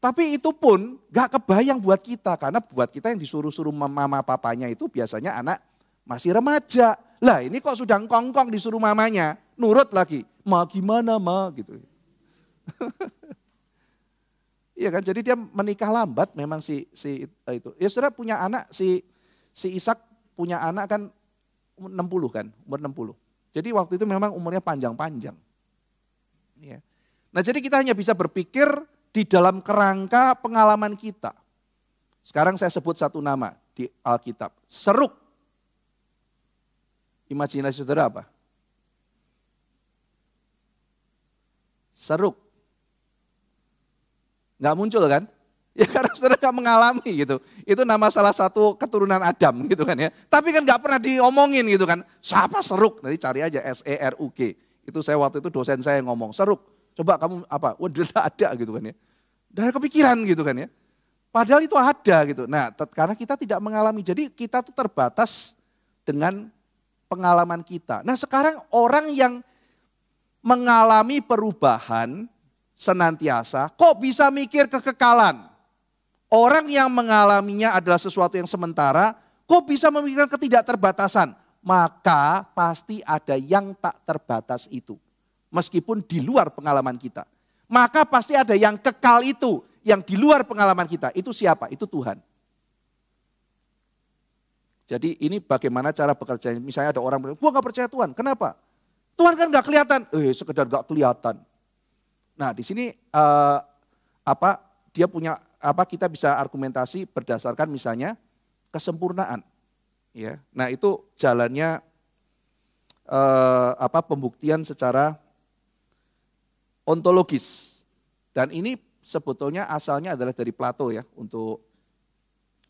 Tapi itu pun gak kebayang buat kita. Karena buat kita yang disuruh-suruh mama papanya itu biasanya anak masih remaja. Lah ini kok sudah kongkong disuruh mamanya. Nurut lagi. Ma gimana ma gitu. Iya kan? Jadi dia menikah lambat memang si si eh, itu. Ya Saudara punya anak si si Ishak punya anak kan 60 kan, umur 60. Jadi waktu itu memang umurnya panjang-panjang. Ya. Nah, jadi kita hanya bisa berpikir di dalam kerangka pengalaman kita. Sekarang saya sebut satu nama di Alkitab, seruk. Imajinasi saudara apa? Seruk. Nggak muncul kan? Ya karena saudara nggak mengalami gitu. Itu nama salah satu keturunan Adam gitu kan ya. Tapi kan nggak pernah diomongin gitu kan. Siapa seruk? Nanti cari aja S-E-R-U-K. Itu saya waktu itu dosen saya ngomong, seruk. Coba kamu apa? Wah ada gitu kan ya. Dari kepikiran gitu kan ya. Padahal itu ada gitu. Nah karena kita tidak mengalami. Jadi kita tuh terbatas dengan pengalaman kita. Nah sekarang orang yang mengalami perubahan senantiasa, kok bisa mikir kekekalan? Orang yang mengalaminya adalah sesuatu yang sementara, kok bisa memikirkan ketidakterbatasan? Maka pasti ada yang tak terbatas itu. Meskipun di luar pengalaman kita. Maka pasti ada yang kekal itu, yang di luar pengalaman kita. Itu siapa? Itu Tuhan. Jadi ini bagaimana cara bekerja. Misalnya ada orang bilang, gua gak percaya Tuhan. Kenapa? Tuhan kan gak kelihatan. Eh sekedar gak kelihatan. Nah, di sini uh, apa dia punya apa kita bisa argumentasi berdasarkan misalnya kesempurnaan. Ya. Nah, itu jalannya uh, apa pembuktian secara ontologis. Dan ini sebetulnya asalnya adalah dari Plato ya untuk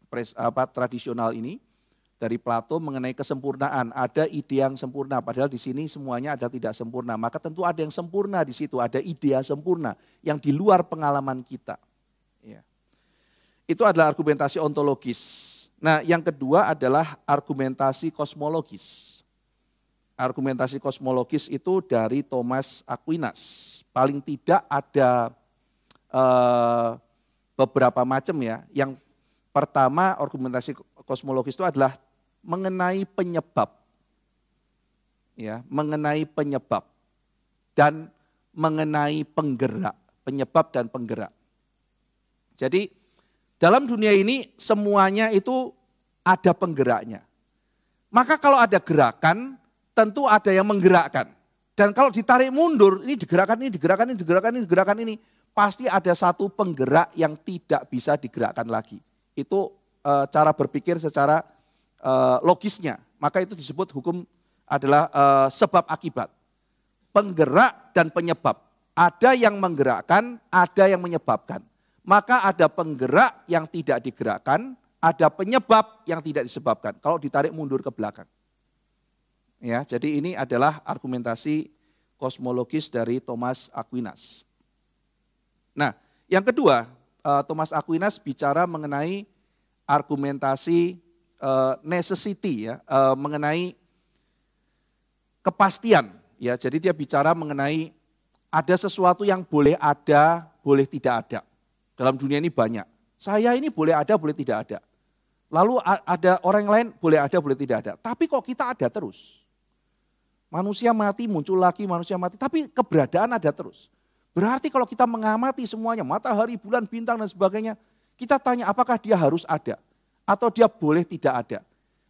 pres, apa tradisional ini dari Plato mengenai kesempurnaan. Ada ide yang sempurna, padahal di sini semuanya ada tidak sempurna. Maka tentu ada yang sempurna di situ, ada ide sempurna yang di luar pengalaman kita. Ya. Itu adalah argumentasi ontologis. Nah yang kedua adalah argumentasi kosmologis. Argumentasi kosmologis itu dari Thomas Aquinas. Paling tidak ada eh, beberapa macam ya. Yang pertama argumentasi kosmologis itu adalah mengenai penyebab. Ya, mengenai penyebab dan mengenai penggerak, penyebab dan penggerak. Jadi dalam dunia ini semuanya itu ada penggeraknya. Maka kalau ada gerakan, tentu ada yang menggerakkan. Dan kalau ditarik mundur, ini digerakkan, ini digerakkan, ini digerakkan, ini digerakkan, ini. Pasti ada satu penggerak yang tidak bisa digerakkan lagi. Itu e, cara berpikir secara Eh, logisnya. Maka itu disebut hukum adalah eh, sebab akibat. Penggerak dan penyebab. Ada yang menggerakkan, ada yang menyebabkan. Maka ada penggerak yang tidak digerakkan, ada penyebab yang tidak disebabkan. Kalau ditarik mundur ke belakang. Ya, jadi ini adalah argumentasi kosmologis dari Thomas Aquinas. Nah, yang kedua, eh, Thomas Aquinas bicara mengenai argumentasi Eh, necessity ya, uh, mengenai kepastian ya. Jadi dia bicara mengenai ada sesuatu yang boleh ada, boleh tidak ada. Dalam dunia ini banyak. Saya ini boleh ada, boleh tidak ada. Lalu ada orang lain boleh ada, boleh tidak ada. Tapi kok kita ada terus? Manusia mati muncul lagi, manusia mati, tapi keberadaan ada terus. Berarti kalau kita mengamati semuanya, matahari, bulan, bintang dan sebagainya, kita tanya apakah dia harus ada? atau dia boleh tidak ada.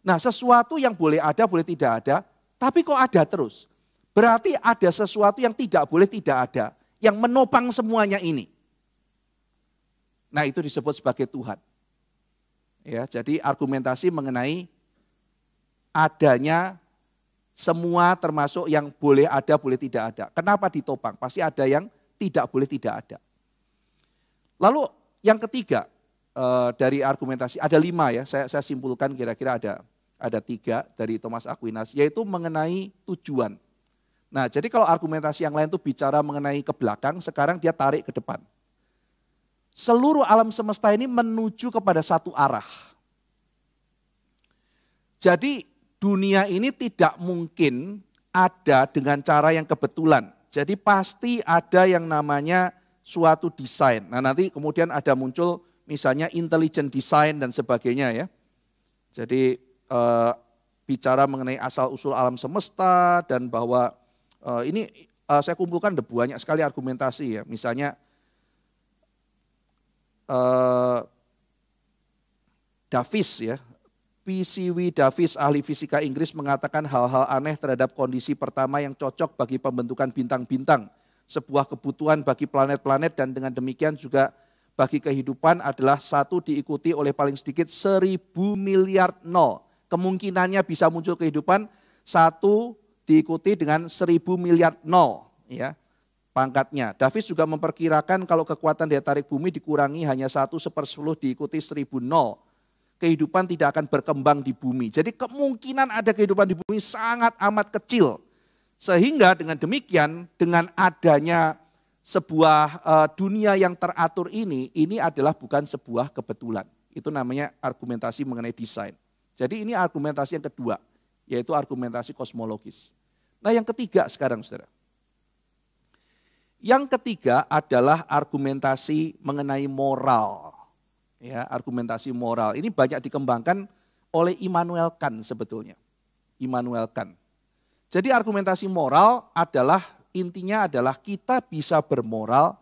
Nah, sesuatu yang boleh ada, boleh tidak ada, tapi kok ada terus? Berarti ada sesuatu yang tidak boleh tidak ada, yang menopang semuanya ini. Nah, itu disebut sebagai Tuhan. Ya, jadi argumentasi mengenai adanya semua termasuk yang boleh ada, boleh tidak ada. Kenapa ditopang? Pasti ada yang tidak boleh tidak ada. Lalu yang ketiga, Eh, dari argumentasi ada lima ya saya, saya simpulkan kira-kira ada ada tiga dari Thomas Aquinas yaitu mengenai tujuan nah jadi kalau argumentasi yang lain itu bicara mengenai ke belakang sekarang dia tarik ke depan seluruh alam semesta ini menuju kepada satu arah jadi dunia ini tidak mungkin ada dengan cara yang kebetulan jadi pasti ada yang namanya suatu desain. Nah nanti kemudian ada muncul misalnya intelligent design dan sebagainya ya. Jadi eh, bicara mengenai asal usul alam semesta dan bahwa eh, ini eh, saya kumpulkan ada banyak sekali argumentasi ya. Misalnya Davis ya, PCW Davis ahli fisika Inggris mengatakan hal-hal aneh terhadap kondisi pertama yang cocok bagi pembentukan bintang-bintang, sebuah kebutuhan bagi planet-planet dan dengan demikian juga bagi kehidupan adalah satu diikuti oleh paling sedikit seribu miliar nol. Kemungkinannya bisa muncul kehidupan satu diikuti dengan seribu miliar nol. Ya, pangkatnya. Davis juga memperkirakan kalau kekuatan daya tarik bumi dikurangi hanya satu sepuluh diikuti seribu nol. Kehidupan tidak akan berkembang di bumi. Jadi kemungkinan ada kehidupan di bumi sangat amat kecil. Sehingga dengan demikian, dengan adanya sebuah uh, dunia yang teratur ini, ini adalah bukan sebuah kebetulan. Itu namanya argumentasi mengenai desain. Jadi ini argumentasi yang kedua, yaitu argumentasi kosmologis. Nah yang ketiga sekarang saudara. Yang ketiga adalah argumentasi mengenai moral. Ya, argumentasi moral. Ini banyak dikembangkan oleh Immanuel Kant sebetulnya. Immanuel Kant. Jadi argumentasi moral adalah Intinya adalah kita bisa bermoral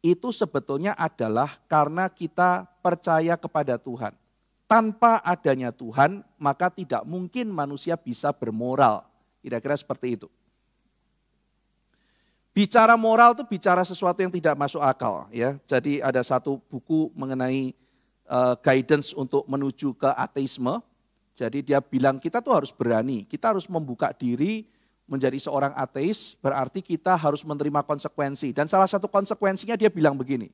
itu sebetulnya adalah karena kita percaya kepada Tuhan. Tanpa adanya Tuhan, maka tidak mungkin manusia bisa bermoral. Kira-kira seperti itu. Bicara moral itu bicara sesuatu yang tidak masuk akal, ya. Jadi ada satu buku mengenai uh, guidance untuk menuju ke ateisme. Jadi dia bilang kita tuh harus berani, kita harus membuka diri, menjadi seorang ateis berarti kita harus menerima konsekuensi. Dan salah satu konsekuensinya dia bilang begini,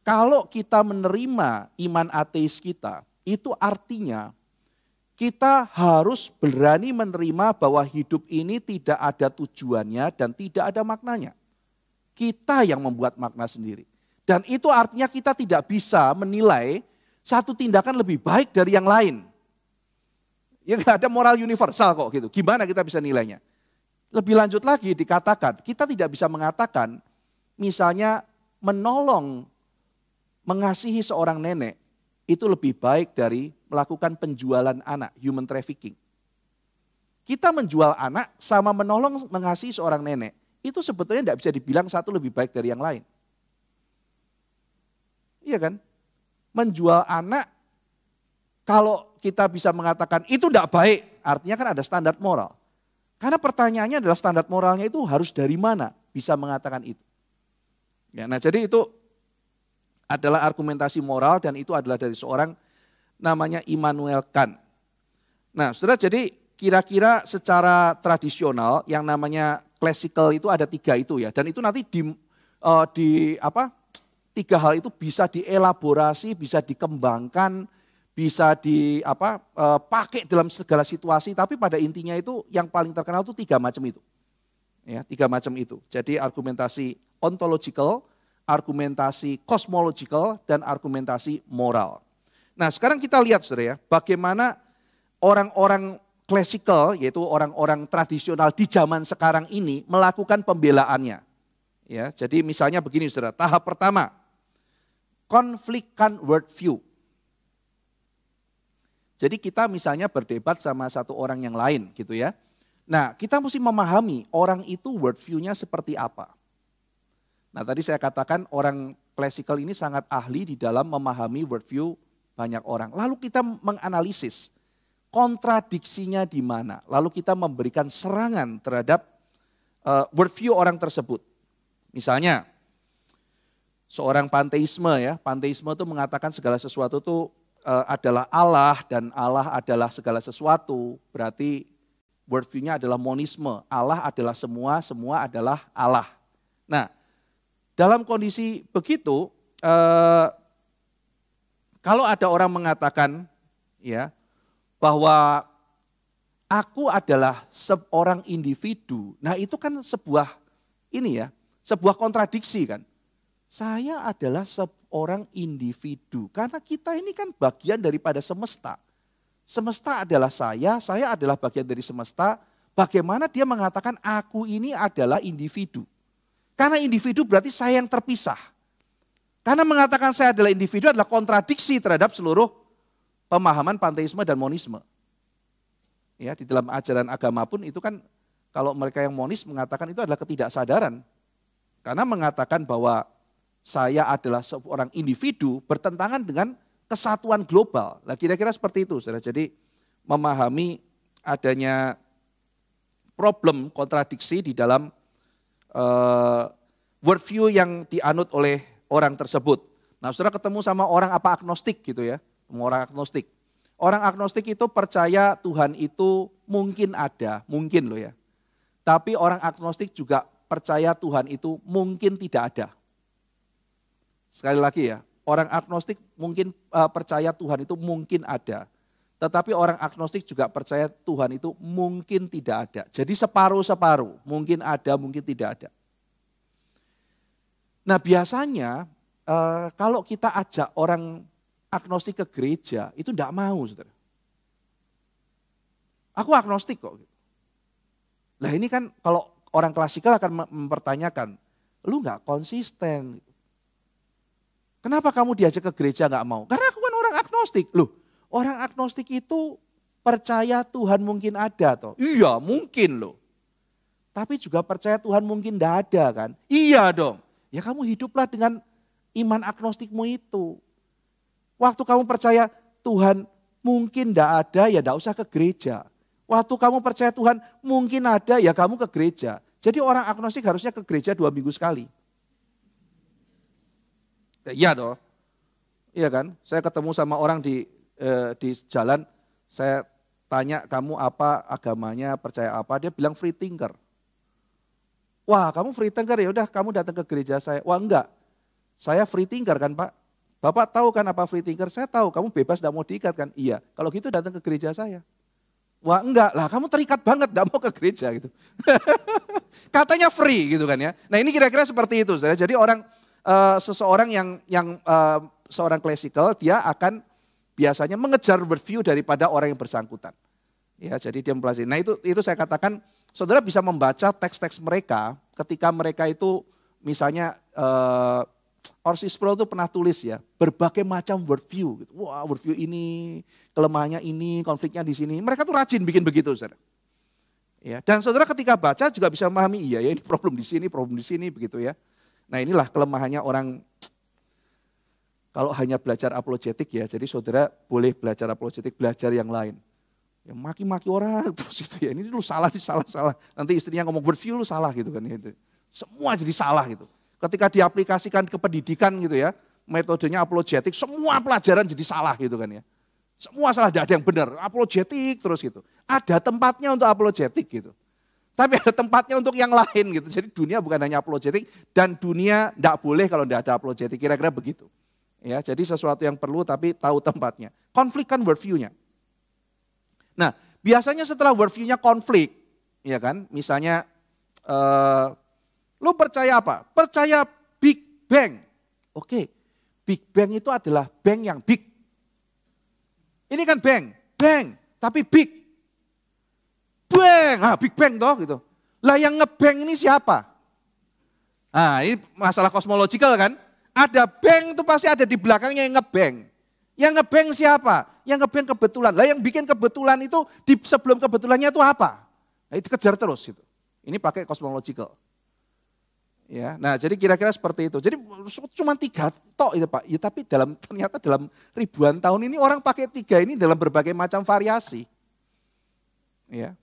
kalau kita menerima iman ateis kita, itu artinya kita harus berani menerima bahwa hidup ini tidak ada tujuannya dan tidak ada maknanya. Kita yang membuat makna sendiri. Dan itu artinya kita tidak bisa menilai satu tindakan lebih baik dari yang lain. Ya ada moral universal kok gitu. Gimana kita bisa nilainya? Lebih lanjut lagi dikatakan, kita tidak bisa mengatakan misalnya menolong, mengasihi seorang nenek itu lebih baik dari melakukan penjualan anak, human trafficking. Kita menjual anak sama menolong mengasihi seorang nenek, itu sebetulnya tidak bisa dibilang satu lebih baik dari yang lain. Iya kan? Menjual anak kalau kita bisa mengatakan itu tidak baik, artinya kan ada standar moral. Karena pertanyaannya adalah standar moralnya itu harus dari mana bisa mengatakan itu. Ya, nah jadi itu adalah argumentasi moral dan itu adalah dari seorang namanya Immanuel Kant. Nah saudara jadi kira-kira secara tradisional yang namanya classical itu ada tiga itu ya dan itu nanti di, eh, di apa tiga hal itu bisa dielaborasi, bisa dikembangkan, bisa di apa eh, pakai dalam segala situasi tapi pada intinya itu yang paling terkenal itu tiga macam itu ya tiga macam itu jadi argumentasi ontological argumentasi cosmological dan argumentasi moral nah sekarang kita lihat saudara ya bagaimana orang-orang klasikal yaitu orang-orang tradisional di zaman sekarang ini melakukan pembelaannya ya jadi misalnya begini saudara tahap pertama konflikkan worldview view jadi kita misalnya berdebat sama satu orang yang lain gitu ya. Nah kita mesti memahami orang itu worldview-nya seperti apa. Nah tadi saya katakan orang klasikal ini sangat ahli di dalam memahami worldview banyak orang. Lalu kita menganalisis kontradiksinya di mana. Lalu kita memberikan serangan terhadap uh, worldview orang tersebut. Misalnya seorang panteisme ya, panteisme itu mengatakan segala sesuatu tuh Eh, adalah Allah dan Allah adalah segala sesuatu, berarti worldview-nya adalah monisme. Allah adalah semua, semua adalah Allah. Nah, dalam kondisi begitu, eh, kalau ada orang mengatakan ya bahwa aku adalah seorang individu, nah itu kan sebuah ini ya, sebuah kontradiksi kan. Saya adalah sebuah orang individu. Karena kita ini kan bagian daripada semesta. Semesta adalah saya, saya adalah bagian dari semesta. Bagaimana dia mengatakan aku ini adalah individu. Karena individu berarti saya yang terpisah. Karena mengatakan saya adalah individu adalah kontradiksi terhadap seluruh pemahaman panteisme dan monisme. Ya, di dalam ajaran agama pun itu kan kalau mereka yang monis mengatakan itu adalah ketidaksadaran. Karena mengatakan bahwa saya adalah seorang individu bertentangan dengan kesatuan global. Nah kira-kira seperti itu saudara. Jadi memahami adanya problem kontradiksi di dalam uh, worldview yang dianut oleh orang tersebut. Nah saudara ketemu sama orang apa agnostik gitu ya, orang agnostik. Orang agnostik itu percaya Tuhan itu mungkin ada, mungkin loh ya. Tapi orang agnostik juga percaya Tuhan itu mungkin tidak ada. Sekali lagi ya, orang agnostik mungkin uh, percaya Tuhan itu mungkin ada. Tetapi orang agnostik juga percaya Tuhan itu mungkin tidak ada. Jadi separuh-separuh, mungkin ada, mungkin tidak ada. Nah biasanya uh, kalau kita ajak orang agnostik ke gereja, itu tidak mau saudara. Aku agnostik kok. Nah ini kan kalau orang klasikal akan mempertanyakan, lu nggak konsisten. Kenapa kamu diajak ke gereja nggak mau? Karena aku kan orang agnostik. Loh, orang agnostik itu percaya Tuhan mungkin ada toh. Iya, mungkin loh. Tapi juga percaya Tuhan mungkin tidak ada kan? Iya dong. Ya kamu hiduplah dengan iman agnostikmu itu. Waktu kamu percaya Tuhan mungkin tidak ada ya tidak usah ke gereja. Waktu kamu percaya Tuhan mungkin ada ya kamu ke gereja. Jadi orang agnostik harusnya ke gereja dua minggu sekali. Iya toh. Iya kan? Saya ketemu sama orang di eh, di jalan, saya tanya kamu apa agamanya, percaya apa, dia bilang free thinker. Wah, kamu free thinker ya udah kamu datang ke gereja saya. Wah, enggak. Saya free thinker kan, Pak? Bapak tahu kan apa free thinker? Saya tahu, kamu bebas tidak mau diikat kan? Iya, kalau gitu datang ke gereja saya. Wah enggak lah, kamu terikat banget, tidak mau ke gereja gitu. Katanya free gitu kan ya. Nah ini kira-kira seperti itu. Jadi orang Eh, seseorang yang yang uh, seorang klasikal dia akan biasanya mengejar review daripada orang yang bersangkutan. Ya, jadi dia mempelajari. Nah, itu itu saya katakan saudara bisa membaca teks-teks mereka ketika mereka itu misalnya uh, eh, Orsis Pro itu pernah tulis ya, berbagai macam worldview. Gitu. Wah worldview ini, kelemahannya ini, konfliknya di sini. Mereka tuh rajin bikin begitu saudara. Ya, dan saudara ketika baca juga bisa memahami, iya ya ini problem di sini, problem di sini begitu ya. Nah inilah kelemahannya orang kalau hanya belajar apologetik ya, jadi saudara boleh belajar apologetik, belajar yang lain. Ya maki-maki orang terus itu ya, ini lu salah, ini salah, salah. Nanti istrinya ngomong berview lu salah gitu kan. Gitu. Semua jadi salah gitu. Ketika diaplikasikan ke pendidikan gitu ya, metodenya apologetik, semua pelajaran jadi salah gitu kan ya. Semua salah, tidak ada yang benar. Apologetik terus gitu. Ada tempatnya untuk apologetik gitu. Tapi ada tempatnya untuk yang lain gitu. Jadi dunia bukan hanya apologetik dan dunia tidak boleh kalau tidak ada apologetik. Kira-kira begitu. Ya, jadi sesuatu yang perlu tapi tahu tempatnya. Konflik kan worldview-nya. Nah, biasanya setelah worldview-nya konflik, ya kan? Misalnya, uh, lu percaya apa? Percaya Big Bang. Oke, Big Bang itu adalah bank yang big. Ini kan bank, bank, tapi big bang, ah Big Bang toh gitu. Lah yang ngebang ini siapa? Ah, ini masalah kosmologikal kan. Ada bang itu pasti ada di belakangnya yang ngebang. Yang ngebang siapa? Yang ngebang kebetulan. Lah yang bikin kebetulan itu di sebelum kebetulannya itu apa? Nah, itu kejar terus gitu. Ini pakai kosmologikal. Ya, nah jadi kira-kira seperti itu. Jadi cuma tiga tok itu Pak. Ya tapi dalam ternyata dalam ribuan tahun ini orang pakai tiga ini dalam berbagai macam variasi. Ya.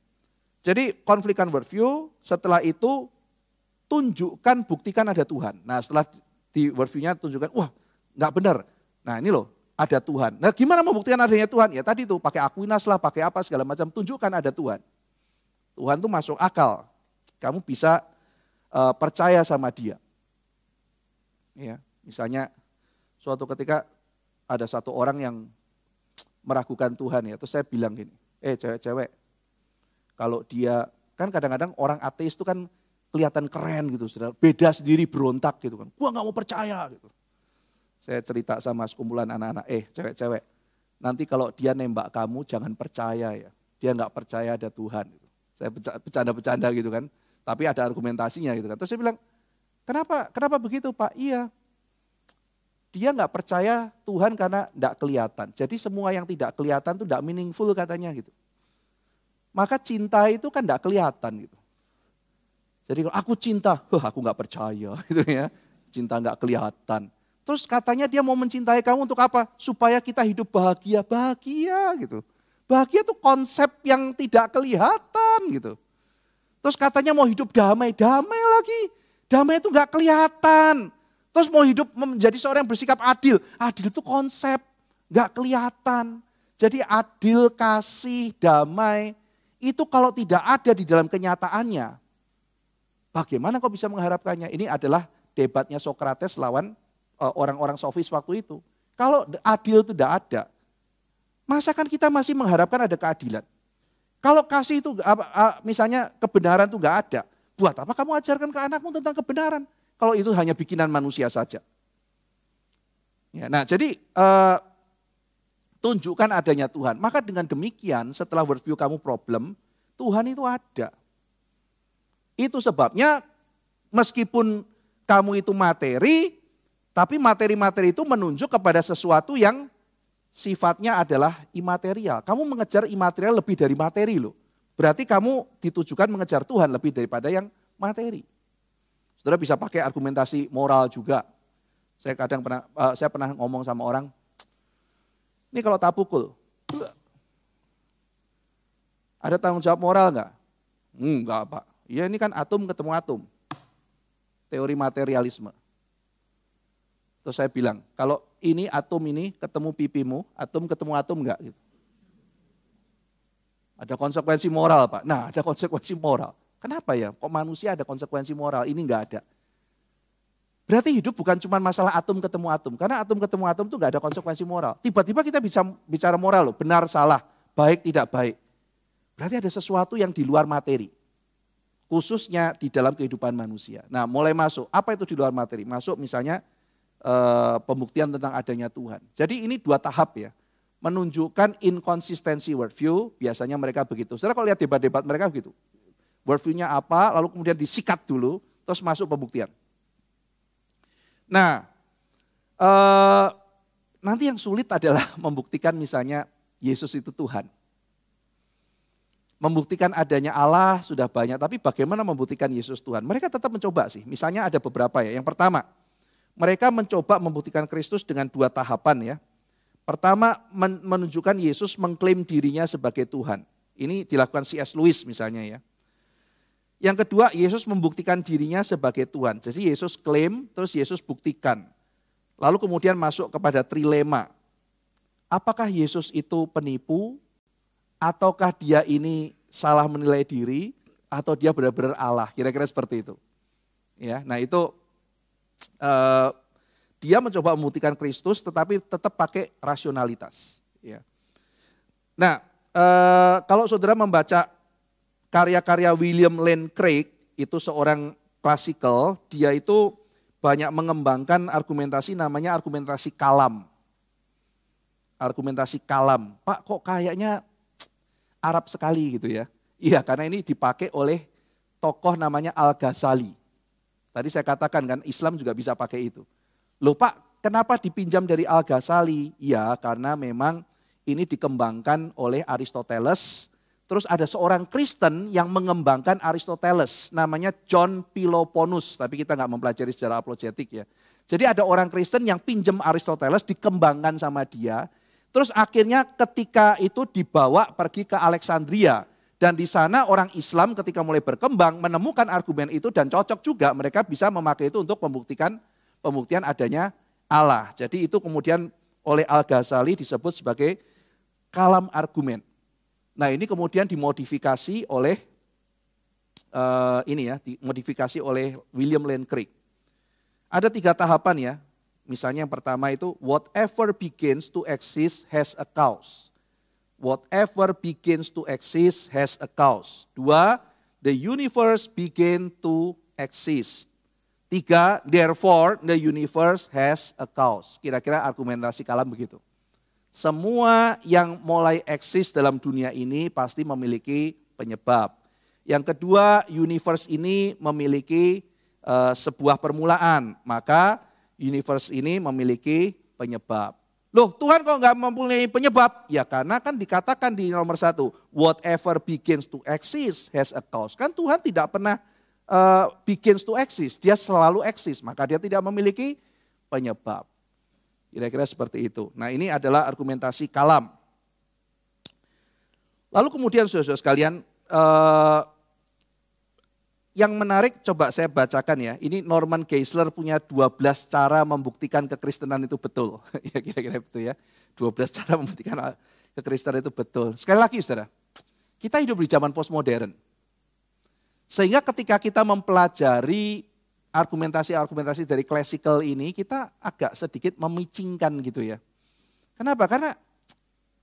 Jadi konflikan worldview setelah itu tunjukkan, buktikan ada Tuhan. Nah setelah di worldview-nya tunjukkan, wah nggak benar. Nah ini loh ada Tuhan. Nah gimana membuktikan adanya Tuhan? Ya tadi tuh pakai Aquinas lah, pakai apa segala macam, tunjukkan ada Tuhan. Tuhan tuh masuk akal. Kamu bisa uh, percaya sama dia. Ya, misalnya suatu ketika ada satu orang yang meragukan Tuhan ya, terus saya bilang gini, eh cewek-cewek, kalau dia, kan kadang-kadang orang ateis itu kan kelihatan keren gitu, saudara. beda sendiri berontak gitu kan. Gua nggak mau percaya gitu. Saya cerita sama sekumpulan anak-anak, eh cewek-cewek, nanti kalau dia nembak kamu jangan percaya ya. Dia nggak percaya ada Tuhan. Gitu. Saya bercanda-bercanda gitu kan, tapi ada argumentasinya gitu kan. Terus saya bilang, kenapa kenapa begitu Pak? Iya, dia nggak percaya Tuhan karena tidak kelihatan. Jadi semua yang tidak kelihatan itu tidak meaningful katanya gitu maka cinta itu kan tidak kelihatan gitu. Jadi kalau aku cinta, huh, aku nggak percaya gitu ya. Cinta nggak kelihatan. Terus katanya dia mau mencintai kamu untuk apa? Supaya kita hidup bahagia, bahagia gitu. Bahagia itu konsep yang tidak kelihatan gitu. Terus katanya mau hidup damai, damai lagi. Damai itu nggak kelihatan. Terus mau hidup menjadi seorang yang bersikap adil. Adil itu konsep, nggak kelihatan. Jadi adil, kasih, damai, itu kalau tidak ada di dalam kenyataannya, bagaimana kau bisa mengharapkannya? Ini adalah debatnya Sokrates lawan e, orang-orang sofis waktu itu. Kalau adil itu tidak ada, masa kan kita masih mengharapkan ada keadilan? Kalau kasih itu, misalnya kebenaran itu nggak ada, buat apa kamu ajarkan ke anakmu tentang kebenaran? Kalau itu hanya bikinan manusia saja. Ya, nah, jadi uh, Tunjukkan adanya Tuhan. Maka dengan demikian setelah worldview kamu problem, Tuhan itu ada. Itu sebabnya meskipun kamu itu materi, tapi materi-materi itu menunjuk kepada sesuatu yang sifatnya adalah imaterial. Kamu mengejar imaterial lebih dari materi loh. Berarti kamu ditujukan mengejar Tuhan lebih daripada yang materi. Saudara bisa pakai argumentasi moral juga. Saya kadang pernah eh, saya pernah ngomong sama orang, ini kalau tak pukul. Ada tanggung jawab moral nggak? Enggak Pak. Ya ini kan atom ketemu atom. Teori materialisme. Terus saya bilang, kalau ini atom ini ketemu pipimu, atom ketemu atom enggak? Gitu. Ada konsekuensi moral Pak. Nah ada konsekuensi moral. Kenapa ya? Kok manusia ada konsekuensi moral? Ini enggak ada. Berarti hidup bukan cuma masalah atom ketemu atom. Karena atom ketemu atom itu nggak ada konsekuensi moral. Tiba-tiba kita bisa bicara moral loh, benar, salah, baik, tidak baik. Berarti ada sesuatu yang di luar materi. Khususnya di dalam kehidupan manusia. Nah mulai masuk, apa itu di luar materi? Masuk misalnya e, pembuktian tentang adanya Tuhan. Jadi ini dua tahap ya. Menunjukkan inkonsistensi worldview, biasanya mereka begitu. Saudara kalau lihat debat-debat mereka begitu. Worldview-nya apa, lalu kemudian disikat dulu, terus masuk pembuktian. Nah, eh, nanti yang sulit adalah membuktikan misalnya Yesus itu Tuhan. Membuktikan adanya Allah sudah banyak, tapi bagaimana membuktikan Yesus Tuhan? Mereka tetap mencoba sih. Misalnya ada beberapa ya. Yang pertama, mereka mencoba membuktikan Kristus dengan dua tahapan ya. Pertama, menunjukkan Yesus mengklaim dirinya sebagai Tuhan. Ini dilakukan C.S. Lewis misalnya ya. Yang kedua, Yesus membuktikan dirinya sebagai Tuhan. Jadi Yesus klaim, terus Yesus buktikan. Lalu kemudian masuk kepada trilema. Apakah Yesus itu penipu? Ataukah dia ini salah menilai diri? Atau dia benar-benar Allah? Kira-kira seperti itu. Ya, nah itu uh, dia mencoba membuktikan Kristus, tetapi tetap pakai rasionalitas. Ya. Nah, eh, kalau saudara membaca karya-karya William Lane Craig itu seorang klasikal, dia itu banyak mengembangkan argumentasi namanya argumentasi kalam. Argumentasi kalam. Pak kok kayaknya Arab sekali gitu ya. Iya karena ini dipakai oleh tokoh namanya Al-Ghazali. Tadi saya katakan kan Islam juga bisa pakai itu. Loh Pak kenapa dipinjam dari Al-Ghazali? Iya karena memang ini dikembangkan oleh Aristoteles Terus ada seorang Kristen yang mengembangkan Aristoteles, namanya John Philoponus, tapi kita nggak mempelajari secara apologetik ya. Jadi ada orang Kristen yang pinjem Aristoteles, dikembangkan sama dia. Terus akhirnya ketika itu dibawa pergi ke Alexandria. Dan di sana orang Islam ketika mulai berkembang menemukan argumen itu dan cocok juga. Mereka bisa memakai itu untuk membuktikan pembuktian adanya Allah. Jadi itu kemudian oleh Al-Ghazali disebut sebagai kalam argumen. Nah ini kemudian dimodifikasi oleh uh, ini ya, dimodifikasi oleh William Lane Craig. Ada tiga tahapan ya. Misalnya yang pertama itu whatever begins to exist has a cause. Whatever begins to exist has a cause. Dua, the universe begin to exist. Tiga, therefore the universe has a cause. Kira-kira argumentasi kalam begitu. Semua yang mulai eksis dalam dunia ini pasti memiliki penyebab. Yang kedua, universe ini memiliki uh, sebuah permulaan, maka universe ini memiliki penyebab. Loh, Tuhan kok nggak mempunyai penyebab? Ya karena kan dikatakan di nomor satu, whatever begins to exist has a cause. Kan Tuhan tidak pernah uh, begins to exist, dia selalu exist, maka dia tidak memiliki penyebab. Kira-kira seperti itu. Nah ini adalah argumentasi kalam. Lalu kemudian saudara-saudara sekalian, eh, yang menarik coba saya bacakan ya. Ini Norman Geisler punya 12 cara membuktikan kekristenan itu betul. ya kira-kira itu ya. 12 cara membuktikan kekristenan itu betul. Sekali lagi Saudara, kita hidup di zaman postmodern. Sehingga ketika kita mempelajari argumentasi-argumentasi dari klasikal ini kita agak sedikit memicingkan gitu ya. Kenapa? Karena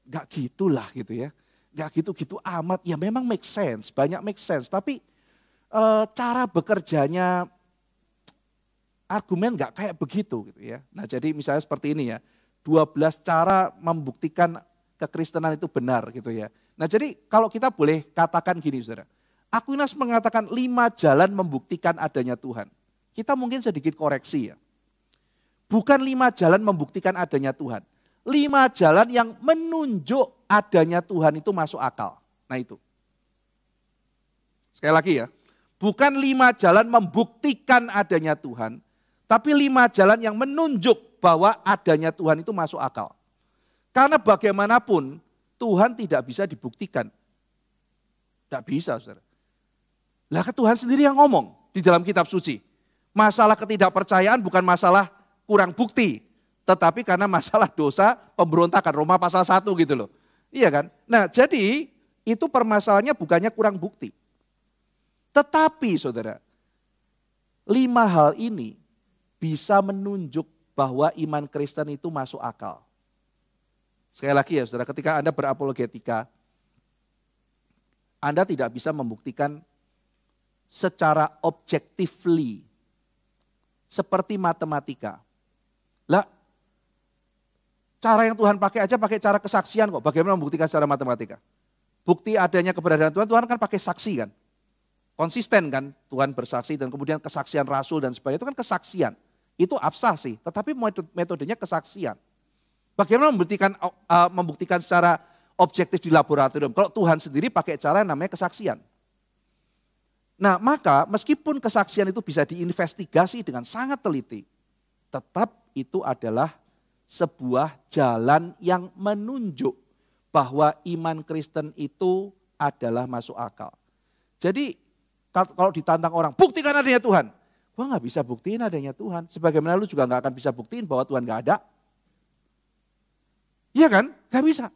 gak gitulah gitu ya. Gak gitu-gitu amat. Ya memang make sense, banyak make sense. Tapi e, cara bekerjanya argumen gak kayak begitu gitu ya. Nah jadi misalnya seperti ini ya. 12 cara membuktikan kekristenan itu benar gitu ya. Nah jadi kalau kita boleh katakan gini saudara. Aquinas mengatakan lima jalan membuktikan adanya Tuhan. Kita mungkin sedikit koreksi ya. Bukan lima jalan membuktikan adanya Tuhan. Lima jalan yang menunjuk adanya Tuhan itu masuk akal. Nah itu. Sekali lagi ya. Bukan lima jalan membuktikan adanya Tuhan. Tapi lima jalan yang menunjuk bahwa adanya Tuhan itu masuk akal. Karena bagaimanapun Tuhan tidak bisa dibuktikan. Tidak bisa saudara. Lah Tuhan sendiri yang ngomong di dalam kitab suci. Masalah ketidakpercayaan bukan masalah kurang bukti, tetapi karena masalah dosa pemberontakan Roma pasal satu gitu loh. Iya kan? Nah, jadi itu permasalahannya bukannya kurang bukti. Tetapi Saudara, lima hal ini bisa menunjuk bahwa iman Kristen itu masuk akal. Sekali lagi ya Saudara, ketika Anda berapologetika, Anda tidak bisa membuktikan secara objektifly seperti matematika. Lah, cara yang Tuhan pakai aja pakai cara kesaksian kok. Bagaimana membuktikan secara matematika? Bukti adanya keberadaan Tuhan, Tuhan kan pakai saksi kan. Konsisten kan Tuhan bersaksi dan kemudian kesaksian rasul dan sebagainya itu kan kesaksian. Itu absah sih, tetapi metodenya kesaksian. Bagaimana membuktikan uh, membuktikan secara objektif di laboratorium? Kalau Tuhan sendiri pakai cara yang namanya kesaksian. Nah maka meskipun kesaksian itu bisa diinvestigasi dengan sangat teliti, tetap itu adalah sebuah jalan yang menunjuk bahwa iman Kristen itu adalah masuk akal. Jadi kalau ditantang orang, buktikan adanya Tuhan. Gue nggak bisa buktiin adanya Tuhan. Sebagaimana lu juga nggak akan bisa buktiin bahwa Tuhan nggak ada. Iya kan? Gak bisa.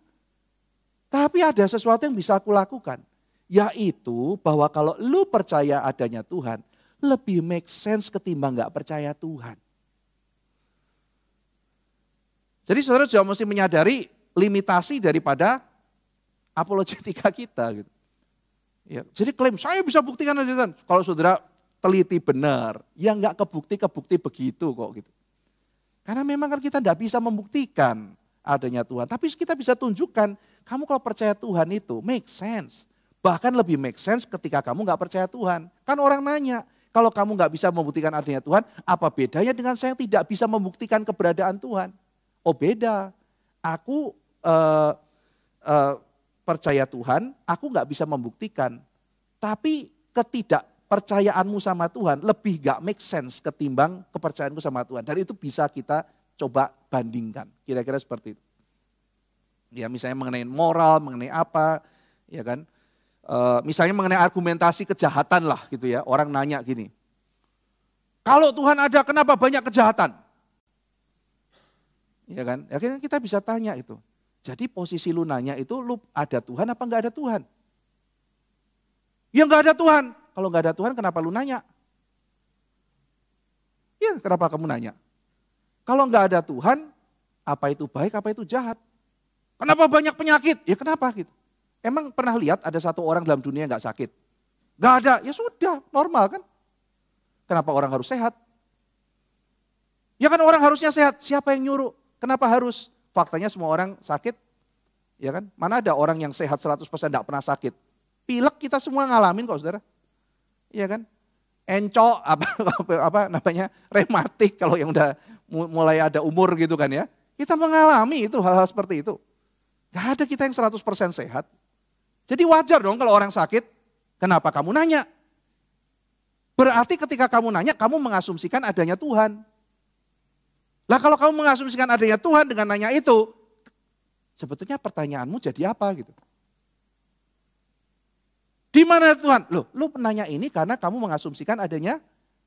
Tapi ada sesuatu yang bisa aku lakukan. Yaitu bahwa kalau lu percaya adanya Tuhan, lebih make sense ketimbang nggak percaya Tuhan. Jadi saudara juga mesti menyadari limitasi daripada apologetika kita. Gitu. Ya, jadi klaim, saya bisa buktikan ada Tuhan. Kalau saudara teliti benar, ya nggak kebukti-kebukti begitu kok gitu. Karena memang kan kita tidak bisa membuktikan adanya Tuhan. Tapi kita bisa tunjukkan, kamu kalau percaya Tuhan itu make sense. Bahkan lebih make sense ketika kamu nggak percaya Tuhan. Kan orang nanya, kalau kamu nggak bisa membuktikan adanya Tuhan, apa bedanya dengan saya yang tidak bisa membuktikan keberadaan Tuhan? Oh beda, aku uh, uh, percaya Tuhan, aku nggak bisa membuktikan. Tapi ketidakpercayaanmu sama Tuhan lebih nggak make sense ketimbang kepercayaanku sama Tuhan. Dan itu bisa kita coba bandingkan, kira-kira seperti itu. Ya misalnya mengenai moral, mengenai apa, ya kan. Eh, misalnya mengenai argumentasi kejahatan lah gitu ya. Orang nanya gini, kalau Tuhan ada kenapa banyak kejahatan? Ya kan? Akhirnya kita bisa tanya itu. Jadi posisi lu nanya itu lu ada Tuhan apa enggak ada Tuhan? Ya enggak ada Tuhan. Kalau enggak ada Tuhan kenapa lu nanya? Ya kenapa kamu nanya? Kalau enggak ada Tuhan, apa itu baik, apa itu jahat? Kenapa banyak penyakit? Ya kenapa gitu? Emang pernah lihat ada satu orang dalam dunia nggak sakit? Gak ada, ya sudah normal kan? Kenapa orang harus sehat? Ya kan orang harusnya sehat, siapa yang nyuruh? Kenapa harus? Faktanya semua orang sakit, ya kan? Mana ada orang yang sehat 100% tidak pernah sakit? Pilek kita semua ngalamin kok saudara. Ya kan? Encok, apa, apa, apa namanya, rematik kalau yang udah mulai ada umur gitu kan ya. Kita mengalami itu hal-hal seperti itu. Gak ada kita yang 100% sehat. Jadi wajar dong kalau orang sakit, kenapa kamu nanya? Berarti ketika kamu nanya, kamu mengasumsikan adanya Tuhan. Lah kalau kamu mengasumsikan adanya Tuhan dengan nanya itu, sebetulnya pertanyaanmu jadi apa gitu. Di mana Tuhan? Loh, lu nanya ini karena kamu mengasumsikan adanya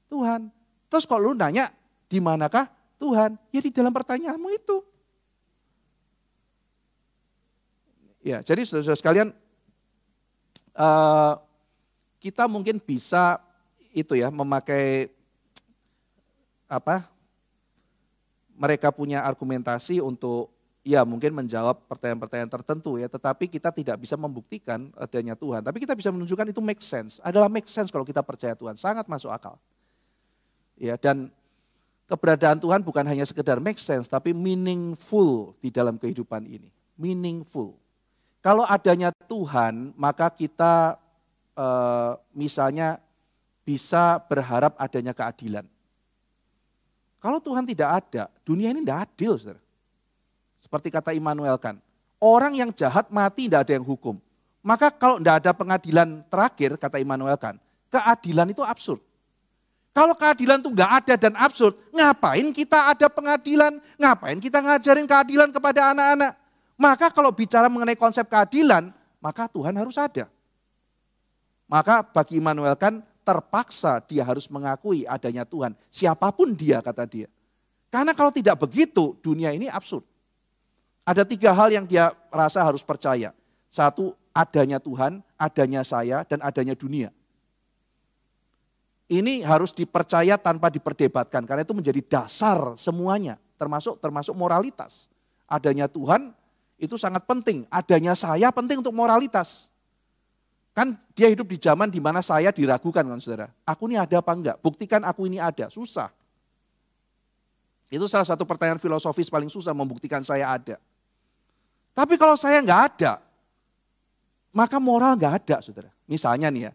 Tuhan. Terus kalau lu nanya, di manakah Tuhan? Ya di dalam pertanyaanmu itu. Ya, jadi saudara sekalian, Eh, kita mungkin bisa itu ya memakai apa mereka punya argumentasi untuk ya mungkin menjawab pertanyaan-pertanyaan tertentu ya, tetapi kita tidak bisa membuktikan adanya Tuhan. Tapi kita bisa menunjukkan itu make sense, adalah make sense kalau kita percaya Tuhan, sangat masuk akal. Ya, dan keberadaan Tuhan bukan hanya sekedar make sense, tapi meaningful di dalam kehidupan ini. Meaningful. Kalau adanya Tuhan, maka kita eh, misalnya bisa berharap adanya keadilan. Kalau Tuhan tidak ada, dunia ini tidak adil. Saudara. Seperti kata Immanuel kan, orang yang jahat mati tidak ada yang hukum. Maka kalau tidak ada pengadilan terakhir, kata Immanuel kan, keadilan itu absurd. Kalau keadilan itu enggak ada dan absurd, ngapain kita ada pengadilan? Ngapain kita ngajarin keadilan kepada anak-anak? Maka kalau bicara mengenai konsep keadilan, maka Tuhan harus ada. Maka bagi Immanuel kan terpaksa dia harus mengakui adanya Tuhan. Siapapun dia kata dia. Karena kalau tidak begitu dunia ini absurd. Ada tiga hal yang dia rasa harus percaya. Satu adanya Tuhan, adanya saya, dan adanya dunia. Ini harus dipercaya tanpa diperdebatkan karena itu menjadi dasar semuanya termasuk termasuk moralitas. Adanya Tuhan, itu sangat penting. Adanya saya penting untuk moralitas. Kan dia hidup di zaman di mana saya diragukan kan saudara. Aku ini ada apa enggak? Buktikan aku ini ada. Susah. Itu salah satu pertanyaan filosofis paling susah membuktikan saya ada. Tapi kalau saya enggak ada, maka moral enggak ada saudara. Misalnya nih ya,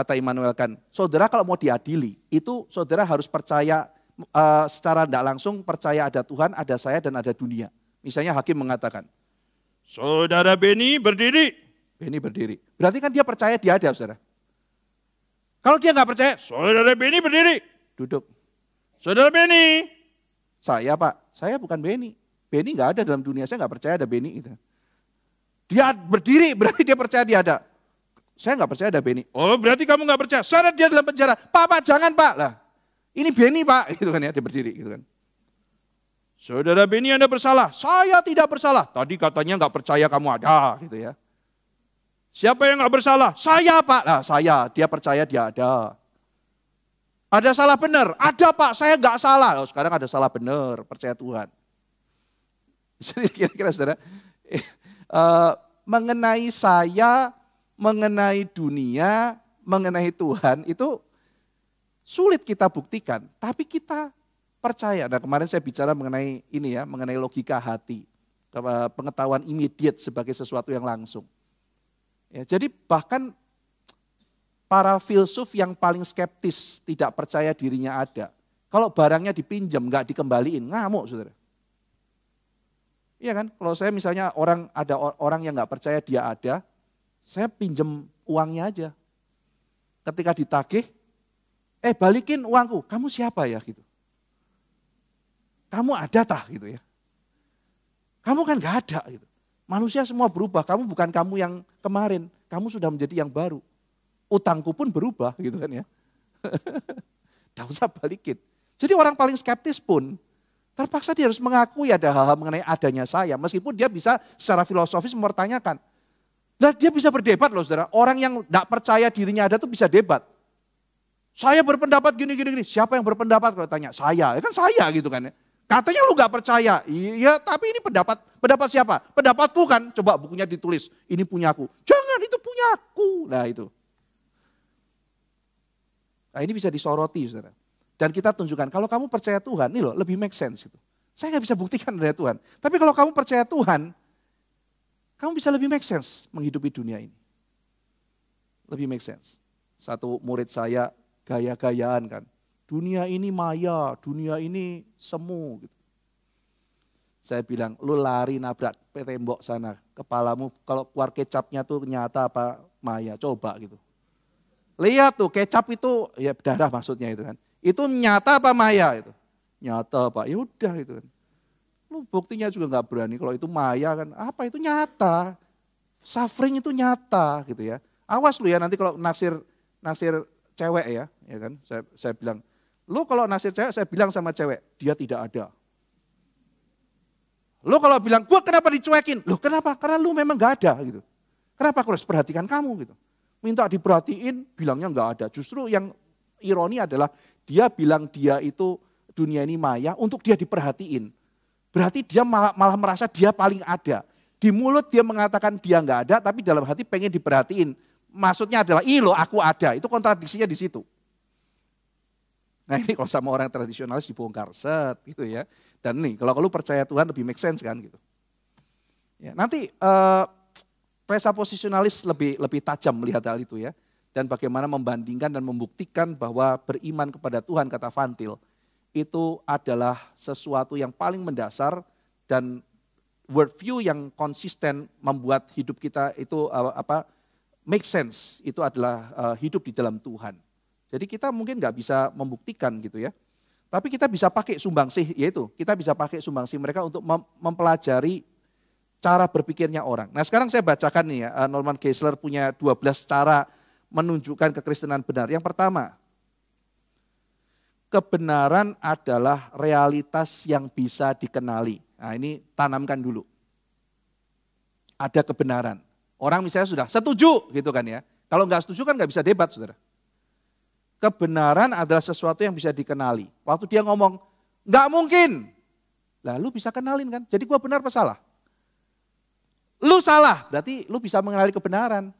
kata Immanuel kan, saudara kalau mau diadili, itu saudara harus percaya uh, secara tidak langsung percaya ada Tuhan, ada saya dan ada dunia. Misalnya hakim mengatakan, saudara Beni berdiri. Beni berdiri. Berarti kan dia percaya dia ada, saudara. Kalau dia nggak percaya, saudara Beni berdiri. Duduk. Saudara Beni. Saya pak, saya bukan Beni. Beni nggak ada dalam dunia, saya nggak percaya ada Beni. Gitu. Dia berdiri, berarti dia percaya dia ada. Saya nggak percaya ada Beni. Oh berarti kamu nggak percaya. Saudara dia dalam penjara. Pak, pak jangan pak. Lah, ini Beni pak. Gitu kan ya, dia berdiri gitu kan. Saudara Beni Anda bersalah, saya tidak bersalah. Tadi katanya nggak percaya kamu ada gitu ya. Siapa yang nggak bersalah? Saya pak, nah, saya. Dia percaya dia ada. Ada salah benar, ada pak, saya nggak salah. Oh, sekarang ada salah benar, percaya Tuhan. Jadi kira-kira saudara, e, mengenai saya, mengenai dunia, mengenai Tuhan itu sulit kita buktikan. Tapi kita percaya. Nah kemarin saya bicara mengenai ini ya, mengenai logika hati. Eh, pengetahuan immediate sebagai sesuatu yang langsung. Ya, jadi bahkan para filsuf yang paling skeptis tidak percaya dirinya ada. Kalau barangnya dipinjam, nggak dikembaliin, ngamuk saudara. Iya kan? Kalau saya misalnya orang ada orang yang nggak percaya dia ada, saya pinjam uangnya aja. Ketika ditagih, eh balikin uangku, kamu siapa ya gitu kamu ada tah gitu ya. Kamu kan gak ada gitu. Manusia semua berubah, kamu bukan kamu yang kemarin, kamu sudah menjadi yang baru. Utangku pun berubah gitu kan ya. Tidak usah balikin. Jadi orang paling skeptis pun terpaksa dia harus mengakui ada hal-hal mengenai adanya saya. Meskipun dia bisa secara filosofis mempertanyakan. Nah dia bisa berdebat loh saudara. Orang yang tidak percaya dirinya ada tuh bisa debat. Saya berpendapat gini, gini, gini. Siapa yang berpendapat kalau tanya? Saya. Ya kan saya gitu kan ya. Katanya lu gak percaya. Iya, tapi ini pendapat pendapat siapa? Pendapatku kan. Coba bukunya ditulis. Ini punya aku. Jangan, itu punya aku. Nah itu. Nah ini bisa disoroti saudara. Dan kita tunjukkan, kalau kamu percaya Tuhan, ini loh lebih make sense. Gitu. Saya nggak bisa buktikan dari Tuhan. Tapi kalau kamu percaya Tuhan, kamu bisa lebih make sense menghidupi dunia ini. Lebih make sense. Satu murid saya gaya-gayaan kan. Dunia ini maya, dunia ini semu. Gitu. Saya bilang, lu lari nabrak tembok sana, kepalamu kalau keluar kecapnya tuh nyata apa maya, coba gitu. Lihat tuh kecap itu, ya darah maksudnya itu kan. Itu nyata apa maya itu? Nyata pak, ya udah gitu kan. Lu buktinya juga nggak berani kalau itu maya kan. Apa itu nyata? Suffering itu nyata gitu ya. Awas lu ya nanti kalau naksir naksir cewek ya, ya kan? Saya, saya bilang Lu kalau nasir cewek, saya bilang sama cewek, dia tidak ada. Lu kalau bilang, gue kenapa dicuekin? Lu kenapa? Karena lu memang gak ada gitu. Kenapa aku harus perhatikan kamu gitu. Minta diperhatiin, bilangnya gak ada. Justru yang ironi adalah dia bilang dia itu dunia ini maya untuk dia diperhatiin. Berarti dia malah, malah merasa dia paling ada. Di mulut dia mengatakan dia nggak ada, tapi dalam hati pengen diperhatiin. Maksudnya adalah, ini loh aku ada. Itu kontradiksinya di situ. Nah ini kalau sama orang tradisionalis dibongkar, set gitu ya. Dan nih kalau lu percaya Tuhan lebih make sense kan gitu. Ya, nanti uh, posisionalis lebih lebih tajam melihat hal itu ya. Dan bagaimana membandingkan dan membuktikan bahwa beriman kepada Tuhan kata Fantil itu adalah sesuatu yang paling mendasar dan worldview yang konsisten membuat hidup kita itu uh, apa make sense itu adalah uh, hidup di dalam Tuhan. Jadi kita mungkin nggak bisa membuktikan gitu ya. Tapi kita bisa pakai sumbangsih, yaitu kita bisa pakai sumbangsih mereka untuk mempelajari cara berpikirnya orang. Nah sekarang saya bacakan nih ya, eh, Norman Geisler punya 12 cara menunjukkan kekristenan benar. Yang pertama, kebenaran adalah realitas yang bisa dikenali. Nah ini tanamkan dulu. Ada kebenaran. Orang misalnya sudah setuju gitu kan ya. Kalau nggak setuju kan nggak bisa debat saudara kebenaran adalah sesuatu yang bisa dikenali. Waktu dia ngomong, nggak mungkin. Lalu bisa kenalin kan, jadi gua benar apa salah? Lu salah, berarti lu bisa mengenali kebenaran.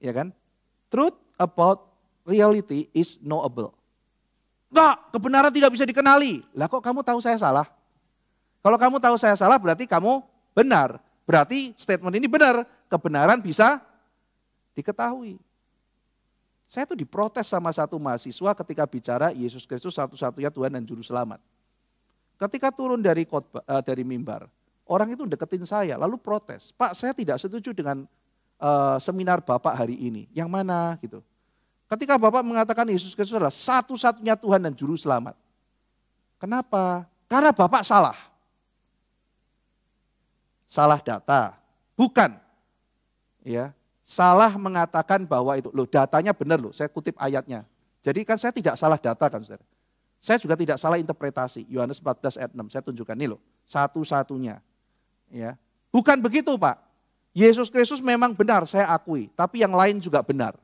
Ya kan? Truth about reality is knowable. Enggak, kebenaran tidak bisa dikenali. Lah kok kamu tahu saya salah? Kalau kamu tahu saya salah berarti kamu benar. Berarti statement ini benar. Kebenaran bisa diketahui. Saya tuh diprotes sama satu mahasiswa ketika bicara Yesus Kristus satu-satunya Tuhan dan Juru Selamat. Ketika turun dari khotbah, uh, dari mimbar, orang itu deketin saya lalu protes. Pak saya tidak setuju dengan uh, seminar Bapak hari ini. Yang mana gitu. Ketika Bapak mengatakan Yesus Kristus adalah satu-satunya Tuhan dan Juru Selamat. Kenapa? Karena Bapak salah. Salah data. Bukan. Ya, salah mengatakan bahwa itu loh datanya benar loh, saya kutip ayatnya. Jadi kan saya tidak salah data kan Saudara. Saya juga tidak salah interpretasi Yohanes 14 ayat 6. Saya tunjukkan nih loh, satu-satunya. Ya. Bukan begitu, Pak. Yesus Kristus memang benar, saya akui, tapi yang lain juga benar.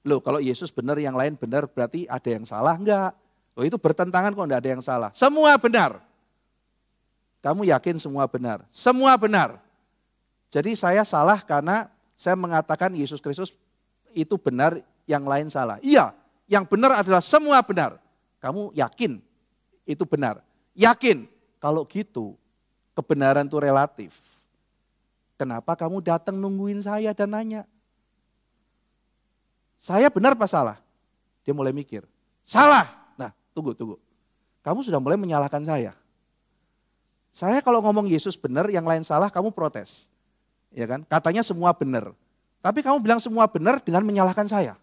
Loh, kalau Yesus benar, yang lain benar, berarti ada yang salah enggak? Loh, itu bertentangan kok enggak ada yang salah. Semua benar. Kamu yakin semua benar? Semua benar. Jadi saya salah karena saya mengatakan Yesus Kristus itu benar, yang lain salah. Iya, yang benar adalah semua benar. Kamu yakin itu benar? Yakin. Kalau gitu, kebenaran itu relatif. Kenapa kamu datang nungguin saya dan nanya? Saya benar apa salah? Dia mulai mikir. Salah. Nah, tunggu, tunggu. Kamu sudah mulai menyalahkan saya. Saya kalau ngomong Yesus benar, yang lain salah, kamu protes ya kan? Katanya semua benar. Tapi kamu bilang semua benar dengan menyalahkan saya.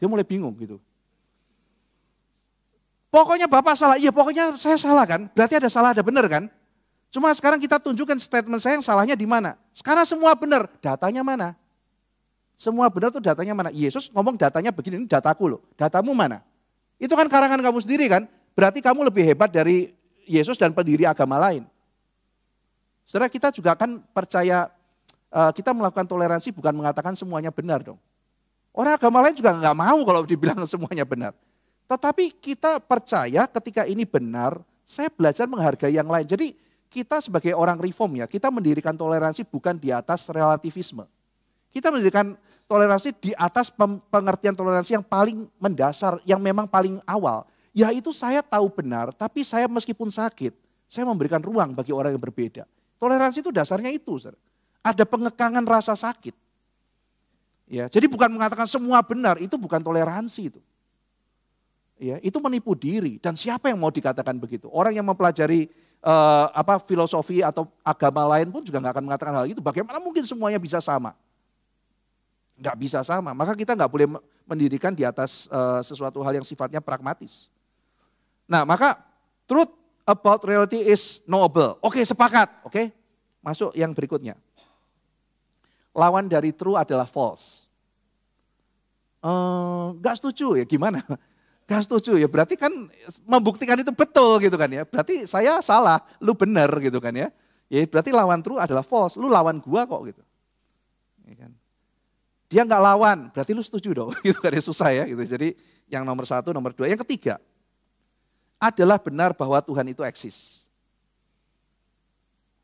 Dia mulai bingung gitu. Pokoknya Bapak salah, iya pokoknya saya salah kan? Berarti ada salah ada benar kan? Cuma sekarang kita tunjukkan statement saya yang salahnya di mana. Sekarang semua benar, datanya mana? Semua benar tuh datanya mana? Yesus ngomong datanya begini, ini dataku loh. Datamu mana? Itu kan karangan kamu sendiri kan? Berarti kamu lebih hebat dari Yesus dan pendiri agama lain. Saudara kita juga kan percaya eh, kita melakukan toleransi bukan mengatakan semuanya benar dong. Orang agama lain juga nggak mau kalau dibilang semuanya benar. Tetapi kita percaya ketika ini benar, saya belajar menghargai yang lain. Jadi kita sebagai orang reform ya, kita mendirikan toleransi bukan di atas relativisme. Kita mendirikan toleransi di atas pengertian toleransi yang paling mendasar, yang memang paling awal. Yaitu saya tahu benar, tapi saya meskipun sakit, saya memberikan ruang bagi orang yang berbeda. Toleransi itu dasarnya itu. Saudara. Ada pengekangan rasa sakit. Ya, jadi bukan mengatakan semua benar, itu bukan toleransi itu. Ya, itu menipu diri dan siapa yang mau dikatakan begitu? Orang yang mempelajari eh, apa filosofi atau agama lain pun juga nggak akan mengatakan hal itu. Bagaimana mungkin semuanya bisa sama? Nggak bisa sama. Maka kita nggak boleh mendirikan di atas eh, sesuatu hal yang sifatnya pragmatis. Nah, maka truth about reality is noble. Oke, sepakat. Oke, masuk yang berikutnya. Lawan dari true adalah false. Ehm, gak setuju ya gimana? Gak setuju ya berarti kan membuktikan itu betul gitu kan ya. Berarti saya salah, lu benar gitu kan ya. Ya berarti lawan true adalah false. Lu lawan gua kok gitu. Ya kan? Dia nggak lawan, berarti lu setuju dong. Gitu kan ya, susah ya gitu. Jadi yang nomor satu, nomor dua, yang ketiga adalah benar bahwa Tuhan itu eksis.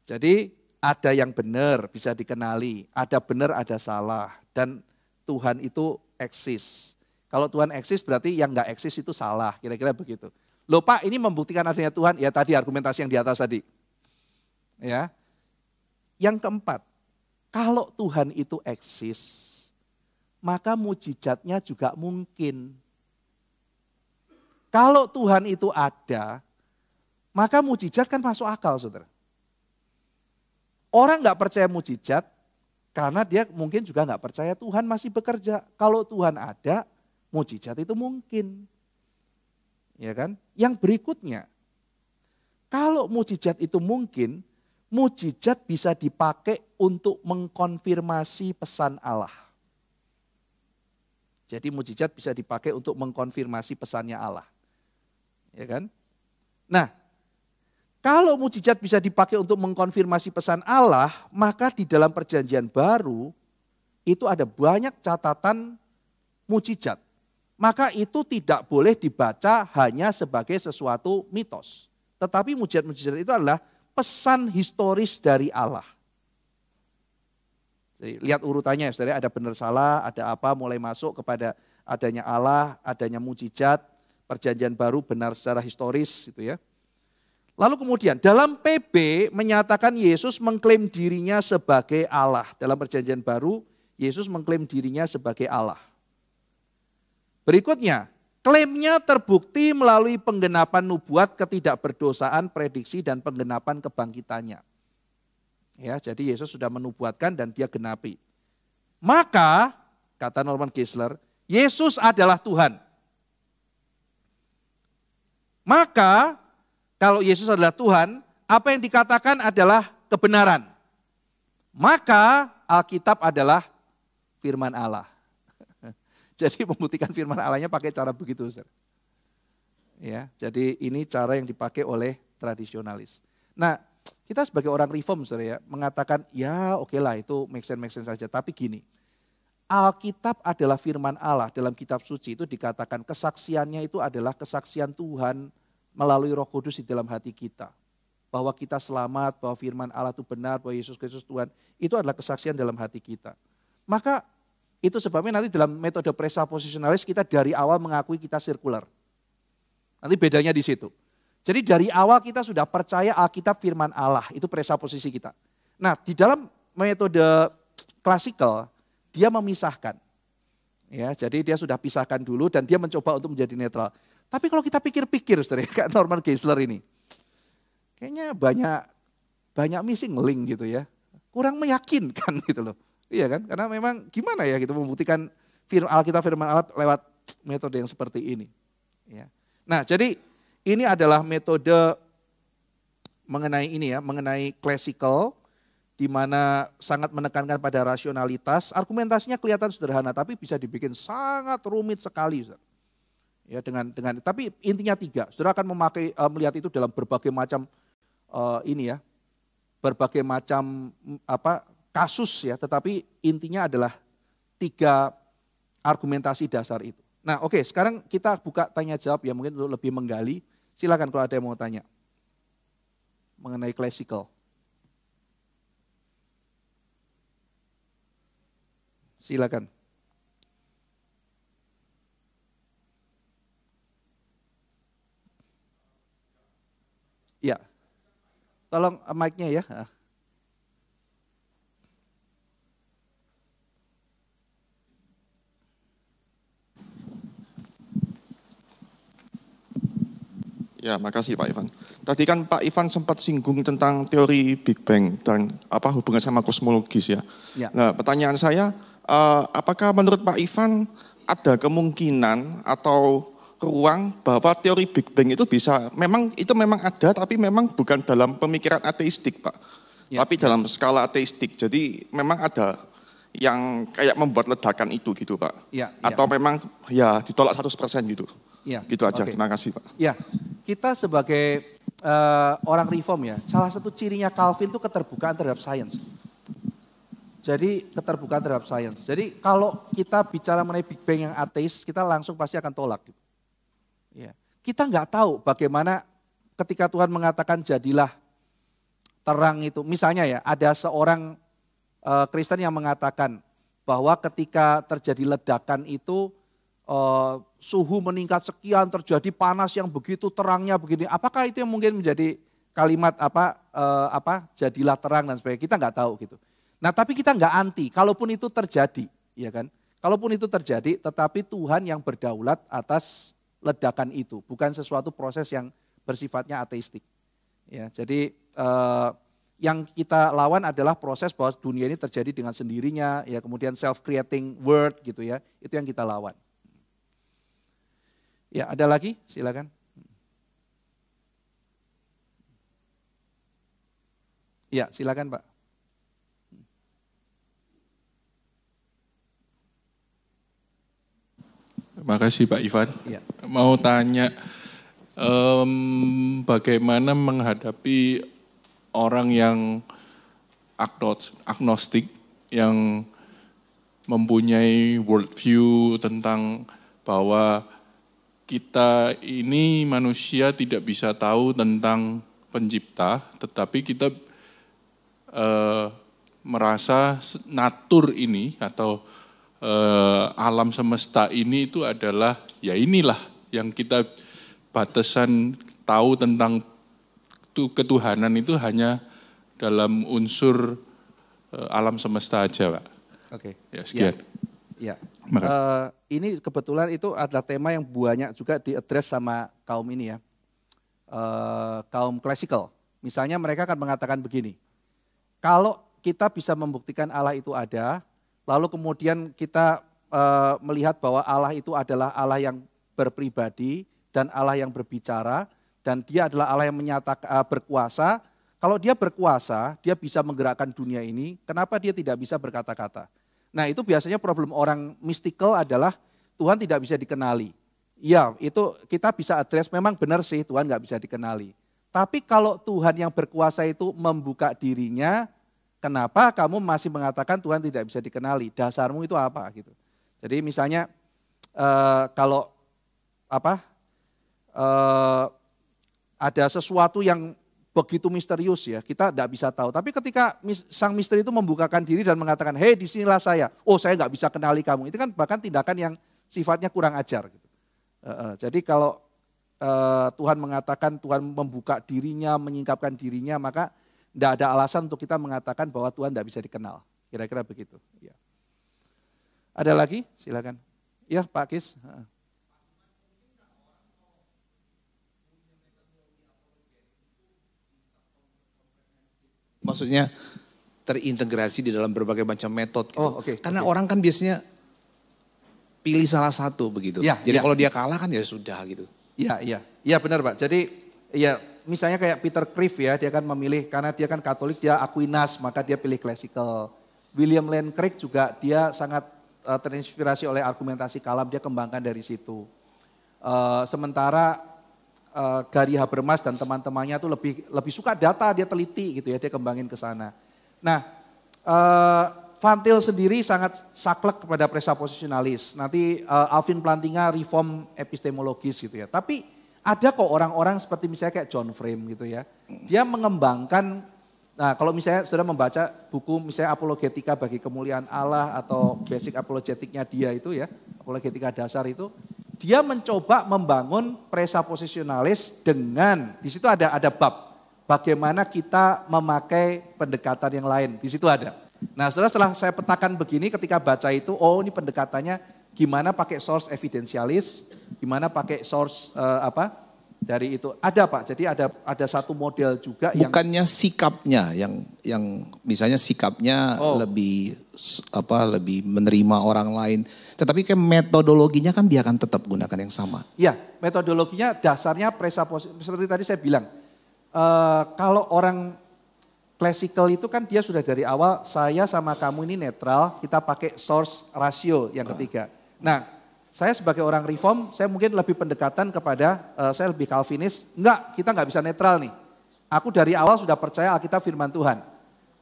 Jadi ada yang benar bisa dikenali, ada benar ada salah dan Tuhan itu eksis. Kalau Tuhan eksis berarti yang nggak eksis itu salah, kira-kira begitu. Loh Pak ini membuktikan adanya Tuhan, ya tadi argumentasi yang di atas tadi. Ya, Yang keempat, kalau Tuhan itu eksis, maka mujizatnya juga mungkin. Kalau Tuhan itu ada, maka mujizat kan masuk akal, saudara. Orang nggak percaya mujizat karena dia mungkin juga nggak percaya Tuhan masih bekerja. Kalau Tuhan ada, mujizat itu mungkin. Ya kan? Yang berikutnya, kalau mujizat itu mungkin, mujizat bisa dipakai untuk mengkonfirmasi pesan Allah. Jadi mujizat bisa dipakai untuk mengkonfirmasi pesannya Allah ya kan? Nah, kalau mujizat bisa dipakai untuk mengkonfirmasi pesan Allah, maka di dalam perjanjian baru itu ada banyak catatan mujizat. Maka itu tidak boleh dibaca hanya sebagai sesuatu mitos. Tetapi mujizat-mujizat itu adalah pesan historis dari Allah. Jadi, lihat urutannya, saudara ya. ada benar salah, ada apa mulai masuk kepada adanya Allah, adanya mujizat, Perjanjian Baru benar secara historis gitu ya. Lalu kemudian dalam PB menyatakan Yesus mengklaim dirinya sebagai Allah. Dalam perjanjian baru Yesus mengklaim dirinya sebagai Allah. Berikutnya, klaimnya terbukti melalui penggenapan nubuat ketidakberdosaan, prediksi dan penggenapan kebangkitannya. Ya, jadi Yesus sudah menubuatkan dan dia genapi. Maka kata Norman Gisler, Yesus adalah Tuhan. Maka kalau Yesus adalah Tuhan, apa yang dikatakan adalah kebenaran. Maka Alkitab adalah firman Allah. Jadi membuktikan firman Allahnya pakai cara begitu, Ya, jadi ini cara yang dipakai oleh tradisionalis. Nah, kita sebagai orang reform, Ustaz ya, mengatakan ya oke okay lah itu make sense make sense saja, tapi gini. Alkitab adalah firman Allah dalam kitab suci itu dikatakan kesaksiannya itu adalah kesaksian Tuhan melalui roh kudus di dalam hati kita. Bahwa kita selamat, bahwa firman Allah itu benar, bahwa Yesus Kristus Tuhan. Itu adalah kesaksian dalam hati kita. Maka itu sebabnya nanti dalam metode presa posisionalis kita dari awal mengakui kita sirkular. Nanti bedanya di situ. Jadi dari awal kita sudah percaya Alkitab firman Allah, itu presa posisi kita. Nah di dalam metode klasikal dia memisahkan. Ya, jadi dia sudah pisahkan dulu dan dia mencoba untuk menjadi netral. Tapi kalau kita pikir-pikir, Saudara, ya, kayak Norman Geisler ini. Kayaknya banyak banyak missing link gitu ya. Kurang meyakinkan gitu loh. Iya kan? Karena memang gimana ya gitu membuktikan firman Allah kita firman Allah lewat metode yang seperti ini. Ya. Nah, jadi ini adalah metode mengenai ini ya, mengenai classical di mana sangat menekankan pada rasionalitas, argumentasinya kelihatan sederhana tapi bisa dibikin sangat rumit sekali. Ya dengan dengan tapi intinya tiga. Saudara akan memakai uh, melihat itu dalam berbagai macam uh, ini ya. Berbagai macam apa kasus ya, tetapi intinya adalah tiga argumentasi dasar itu. Nah, oke, okay, sekarang kita buka tanya jawab ya mungkin untuk lebih menggali. Silakan kalau ada yang mau tanya mengenai classical. Silakan. Ya. Tolong mic-nya ya. Ah. Ya, makasih Pak Ivan. Tadi kan Pak Ivan sempat singgung tentang teori Big Bang dan apa hubungan sama kosmologis ya. ya. Nah, pertanyaan saya, eh, apakah menurut Pak Ivan ada kemungkinan atau ruang bahwa teori Big Bang itu bisa, memang itu memang ada, tapi memang bukan dalam pemikiran ateistik, Pak. Ya. Tapi dalam skala ateistik. Jadi memang ada yang kayak membuat ledakan itu gitu, Pak. Ya, ya. Atau memang ya ditolak 100% gitu. Ya. Gitu aja. Okay. Terima kasih, Pak. Ya, kita sebagai uh, orang reform ya, salah satu cirinya Calvin itu keterbukaan terhadap sains. Jadi keterbukaan terhadap sains. Jadi kalau kita bicara mengenai Big Bang yang ateis, kita langsung pasti akan tolak. Ya. Kita nggak tahu bagaimana ketika Tuhan mengatakan jadilah terang itu. Misalnya ya, ada seorang uh, Kristen yang mengatakan bahwa ketika terjadi ledakan itu uh, suhu meningkat sekian, terjadi panas yang begitu terangnya begini. Apakah itu yang mungkin menjadi kalimat apa uh, apa jadilah terang dan sebagainya? Kita nggak tahu gitu. Nah tapi kita nggak anti, kalaupun itu terjadi, ya kan? Kalaupun itu terjadi, tetapi Tuhan yang berdaulat atas ledakan itu, bukan sesuatu proses yang bersifatnya ateistik. Ya, jadi eh, yang kita lawan adalah proses bahwa dunia ini terjadi dengan sendirinya, ya kemudian self creating world gitu ya, itu yang kita lawan. Ya, ada lagi? Silakan. Ya, silakan, Pak. Terima kasih Pak Ivan. Ya. Mau tanya um, bagaimana menghadapi orang yang agnostik yang mempunyai worldview tentang bahwa kita ini manusia tidak bisa tahu tentang pencipta, tetapi kita e, merasa natur ini atau e, alam semesta ini itu adalah ya inilah yang kita batasan tahu tentang ketuhanan itu hanya dalam unsur eh, alam semesta aja, Pak. Oke. Okay. Ya, sekian. Ya. Ya. Uh, ini kebetulan itu adalah tema yang banyak juga diadres sama kaum ini ya. Uh, kaum klasikal. Misalnya mereka akan mengatakan begini. Kalau kita bisa membuktikan Allah itu ada, lalu kemudian kita uh, melihat bahwa Allah itu adalah Allah yang berpribadi dan Allah yang berbicara dan dia adalah Allah yang menyatakan uh, berkuasa. Kalau dia berkuasa, dia bisa menggerakkan dunia ini, kenapa dia tidak bisa berkata-kata? Nah itu biasanya problem orang mistikal adalah Tuhan tidak bisa dikenali. Ya itu kita bisa address memang benar sih Tuhan nggak bisa dikenali. Tapi kalau Tuhan yang berkuasa itu membuka dirinya, kenapa kamu masih mengatakan Tuhan tidak bisa dikenali? Dasarmu itu apa gitu. Jadi misalnya eh, kalau apa eh, ada sesuatu yang begitu misterius ya, kita tidak bisa tahu. Tapi ketika sang misteri itu membukakan diri dan mengatakan, hei disinilah saya, oh saya nggak bisa kenali kamu. Itu kan bahkan tindakan yang sifatnya kurang ajar. Gitu. jadi kalau eh, Tuhan mengatakan Tuhan membuka dirinya, menyingkapkan dirinya, maka tidak ada alasan untuk kita mengatakan bahwa Tuhan tidak bisa dikenal. Kira-kira begitu. Ya. Ada lagi? Silakan. Ya Pak Kis. Uh. maksudnya terintegrasi di dalam berbagai macam metode gitu. Oh, okay, Karena okay. orang kan biasanya pilih salah satu begitu. Ya, Jadi ya. kalau dia kalah kan ya sudah gitu. Iya, iya. Iya benar, Pak. Jadi ya misalnya kayak Peter Criff ya, dia kan memilih karena dia kan Katolik, dia Aquinas, maka dia pilih classical. William Lane Craig juga dia sangat uh, terinspirasi oleh argumentasi kalam, dia kembangkan dari situ. Uh, sementara Gary eh, Habermas dan teman-temannya tuh lebih lebih suka data, dia teliti gitu ya, dia kembangin ke sana. Nah, uh, eh, Til sendiri sangat saklek kepada presa posisionalis. Nanti uh, Alvin Plantinga reform epistemologis gitu ya. Tapi ada kok orang-orang seperti misalnya kayak John Frame gitu ya. Dia mengembangkan Nah, kalau misalnya sudah membaca buku misalnya apologetika bagi kemuliaan Allah atau basic apologetiknya dia itu ya, apologetika dasar itu, dia mencoba membangun presa posisionalis dengan di situ ada ada bab bagaimana kita memakai pendekatan yang lain. Di situ ada. Nah, setelah setelah saya petakan begini ketika baca itu, oh ini pendekatannya gimana pakai source evidensialis, gimana pakai source uh, apa? dari itu ada pak jadi ada ada satu model juga yang bukannya sikapnya yang yang misalnya sikapnya oh. lebih apa lebih menerima orang lain tetapi kayak metodologinya kan dia akan tetap gunakan yang sama ya metodologinya dasarnya presa seperti tadi saya bilang uh, kalau orang klasikal itu kan dia sudah dari awal saya sama kamu ini netral kita pakai source ratio yang ah. ketiga nah saya sebagai orang reform, saya mungkin lebih pendekatan kepada, uh, saya lebih Calvinis. Enggak, kita enggak bisa netral nih. Aku dari awal sudah percaya Alkitab firman Tuhan.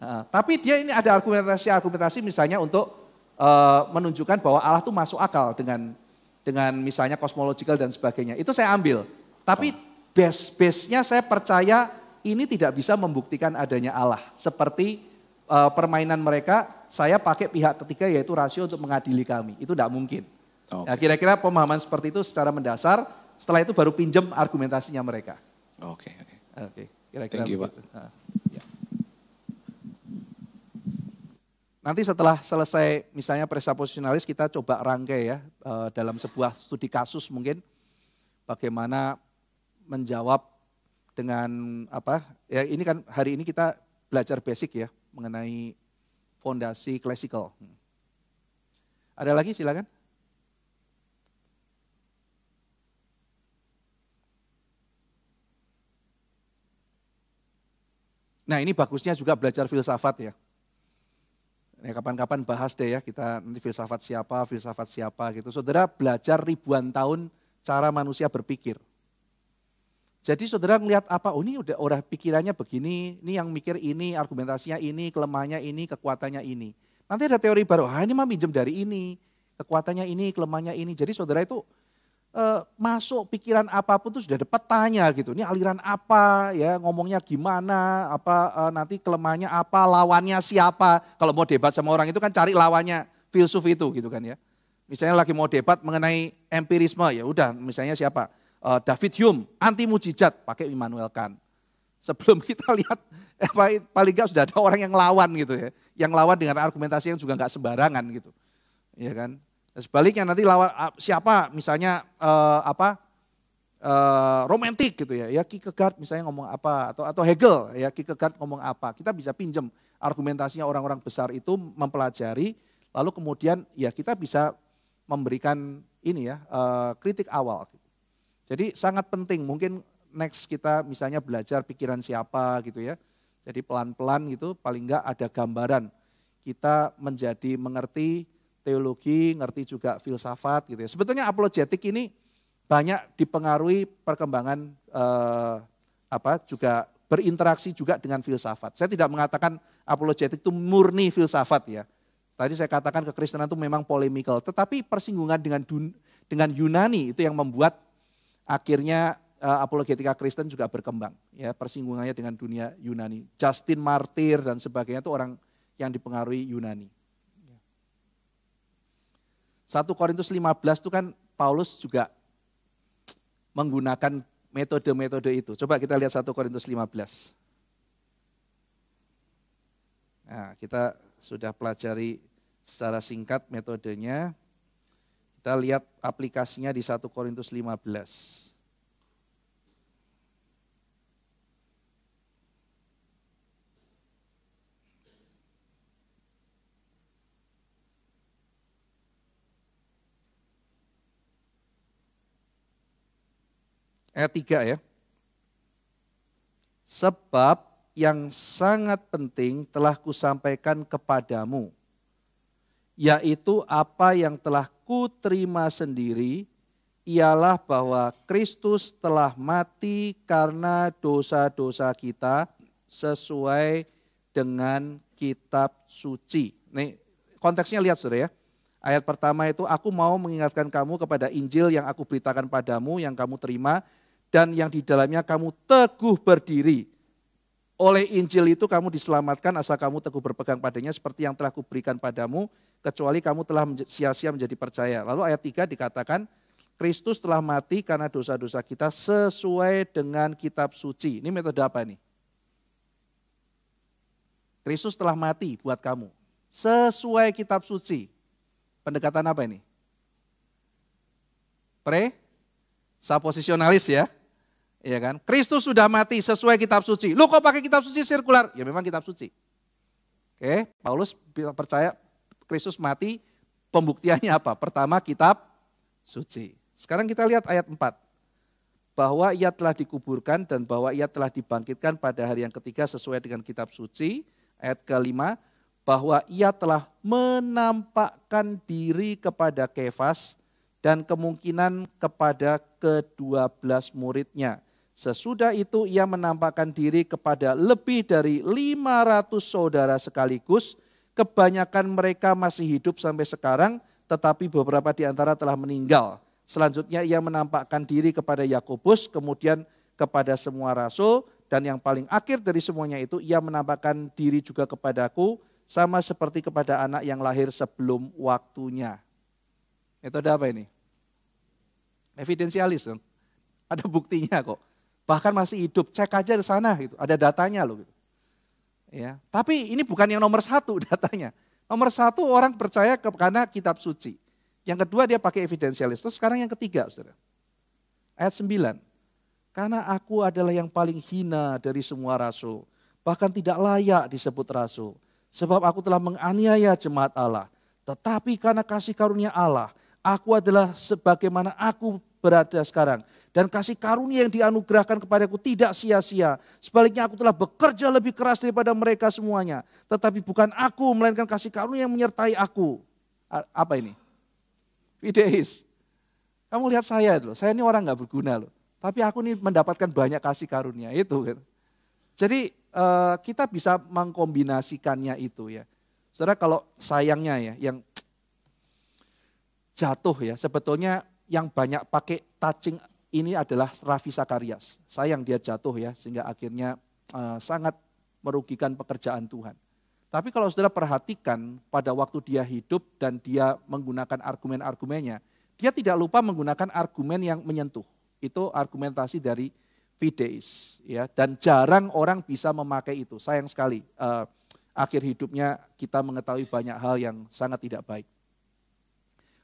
Uh, tapi dia ini ada argumentasi-argumentasi misalnya untuk uh, menunjukkan bahwa Allah itu masuk akal dengan dengan misalnya kosmologikal dan sebagainya. Itu saya ambil. Tapi base-base-nya saya percaya ini tidak bisa membuktikan adanya Allah. Seperti uh, permainan mereka, saya pakai pihak ketiga yaitu rasio untuk mengadili kami. Itu tidak mungkin. Okay. Nah, kira-kira pemahaman seperti itu secara mendasar, setelah itu baru pinjam argumentasinya mereka. Oke. Okay, Oke, okay. kira-kira Thank you, begitu. Pak. Nah, ya. Nanti setelah selesai misalnya presupositionalis kita coba rangkai ya eh, dalam sebuah studi kasus mungkin bagaimana menjawab dengan apa ya ini kan hari ini kita belajar basic ya mengenai fondasi klasikal. Hmm. Ada lagi silakan. Nah ini bagusnya juga belajar filsafat ya. Ya, kapan-kapan bahas deh ya kita nanti filsafat siapa, filsafat siapa gitu. Saudara belajar ribuan tahun cara manusia berpikir. Jadi saudara ngelihat apa, oh ini udah orang pikirannya begini, ini yang mikir ini, argumentasinya ini, kelemahannya ini, kekuatannya ini. Nanti ada teori baru, ah ini mah minjem dari ini, kekuatannya ini, kelemahannya ini. Jadi saudara itu eh, masuk pikiran apapun itu sudah ada petanya gitu. Ini aliran apa ya, ngomongnya gimana, apa uh, nanti kelemahannya apa, lawannya siapa. Kalau mau debat sama orang itu kan cari lawannya filsuf itu gitu kan ya. Misalnya lagi mau debat mengenai empirisme ya udah misalnya siapa? Uh, David Hume anti mujizat pakai Immanuel Kant. Sebelum kita lihat eh, paling enggak sudah ada orang yang lawan gitu ya. Yang lawan dengan argumentasi yang juga enggak sembarangan gitu. Ya kan? Sebaliknya nanti lawan ah, siapa misalnya uh, apa uh, romantik gitu ya, ya Kierkegaard misalnya ngomong apa atau atau Hegel ya Kierkegaard ngomong apa, kita bisa pinjam argumentasinya orang-orang besar itu mempelajari, lalu kemudian ya kita bisa memberikan ini ya uh, kritik awal. Jadi sangat penting mungkin next kita misalnya belajar pikiran siapa gitu ya, jadi pelan-pelan gitu paling enggak ada gambaran kita menjadi mengerti teologi, ngerti juga filsafat gitu ya. Sebetulnya apologetik ini banyak dipengaruhi perkembangan eh, apa juga berinteraksi juga dengan filsafat. Saya tidak mengatakan apologetik itu murni filsafat ya. Tadi saya katakan kekristenan itu memang polemikal, tetapi persinggungan dengan dun, dengan Yunani itu yang membuat akhirnya eh, apologetika Kristen juga berkembang ya persinggungannya dengan dunia Yunani. Justin Martyr dan sebagainya itu orang yang dipengaruhi Yunani. 1 Korintus 15 itu kan Paulus juga menggunakan metode-metode itu. Coba kita lihat 1 Korintus 15. Nah, kita sudah pelajari secara singkat metodenya. Kita lihat aplikasinya di 1 Korintus 15. ayat 3 ya. Sebab yang sangat penting telah kusampaikan kepadamu, yaitu apa yang telah kuterima sendiri, ialah bahwa Kristus telah mati karena dosa-dosa kita sesuai dengan kitab suci. Nih, konteksnya lihat Saudara ya. Ayat pertama itu aku mau mengingatkan kamu kepada Injil yang aku beritakan padamu yang kamu terima dan yang di dalamnya kamu teguh berdiri. Oleh Injil itu kamu diselamatkan asal kamu teguh berpegang padanya seperti yang telah kuberikan padamu, kecuali kamu telah sia-sia menjadi percaya. Lalu ayat 3 dikatakan, Kristus telah mati karena dosa-dosa kita sesuai dengan kitab suci. Ini metode apa nih? Kristus telah mati buat kamu. Sesuai kitab suci. Pendekatan apa ini? Pre? Saposisionalis ya. Iya kan? Kristus sudah mati sesuai kitab suci. Lu kok pakai kitab suci sirkular? Ya memang kitab suci. Oke, Paulus percaya Kristus mati, pembuktiannya apa? Pertama kitab suci. Sekarang kita lihat ayat 4. Bahwa ia telah dikuburkan dan bahwa ia telah dibangkitkan pada hari yang ketiga sesuai dengan kitab suci. Ayat kelima, bahwa ia telah menampakkan diri kepada Kefas dan kemungkinan kepada kedua belas muridnya. Sesudah itu ia menampakkan diri kepada lebih dari 500 saudara sekaligus. Kebanyakan mereka masih hidup sampai sekarang, tetapi beberapa di antara telah meninggal. Selanjutnya ia menampakkan diri kepada Yakobus, kemudian kepada semua rasul, dan yang paling akhir dari semuanya itu ia menampakkan diri juga kepadaku, sama seperti kepada anak yang lahir sebelum waktunya. itu ada apa ini? Evidensialis, ada buktinya kok bahkan masih hidup. Cek aja di sana gitu, ada datanya loh. Gitu. Ya, tapi ini bukan yang nomor satu datanya. Nomor satu orang percaya ke, karena kitab suci. Yang kedua dia pakai evidensialis. Terus sekarang yang ketiga, saudara. Ayat 9. Karena aku adalah yang paling hina dari semua rasul. Bahkan tidak layak disebut rasul. Sebab aku telah menganiaya jemaat Allah. Tetapi karena kasih karunia Allah, aku adalah sebagaimana aku berada sekarang dan kasih karunia yang dianugerahkan kepadaku tidak sia-sia. Sebaliknya aku telah bekerja lebih keras daripada mereka semuanya. Tetapi bukan aku, melainkan kasih karunia yang menyertai aku. Apa ini? Fideis. Kamu lihat saya loh, saya ini orang nggak berguna loh. Tapi aku ini mendapatkan banyak kasih karunia itu. Gitu. Jadi eh, kita bisa mengkombinasikannya itu ya. Saudara kalau sayangnya ya, yang jatuh ya, sebetulnya yang banyak pakai touching ini adalah Raffi Sakarias. Sayang dia jatuh ya, sehingga akhirnya uh, sangat merugikan pekerjaan Tuhan. Tapi kalau saudara perhatikan pada waktu dia hidup dan dia menggunakan argumen-argumennya, dia tidak lupa menggunakan argumen yang menyentuh. Itu argumentasi dari fideis, ya. Dan jarang orang bisa memakai itu. Sayang sekali, uh, akhir hidupnya kita mengetahui banyak hal yang sangat tidak baik.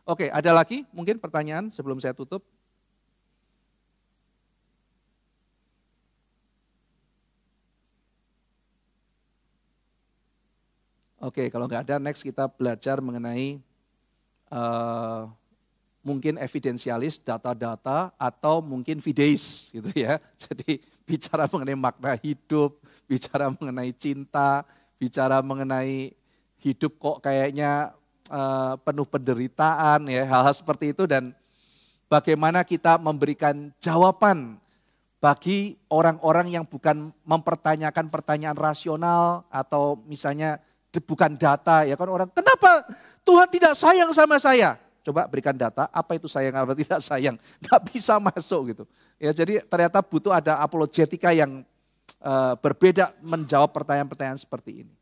Oke, ada lagi mungkin pertanyaan sebelum saya tutup? Oke, kalau nggak ada next kita belajar mengenai uh, mungkin evidensialis, data-data atau mungkin fideis gitu ya. Jadi bicara mengenai makna hidup, bicara mengenai cinta, bicara mengenai hidup kok kayaknya uh, penuh penderitaan ya, hal-hal seperti itu dan bagaimana kita memberikan jawaban bagi orang-orang yang bukan mempertanyakan pertanyaan rasional atau misalnya bukan data ya kan orang. Kenapa Tuhan tidak sayang sama saya? Coba berikan data, apa itu sayang, apa tidak sayang. Gak bisa masuk gitu. Ya jadi ternyata butuh ada apologetika yang uh, berbeda menjawab pertanyaan-pertanyaan seperti ini.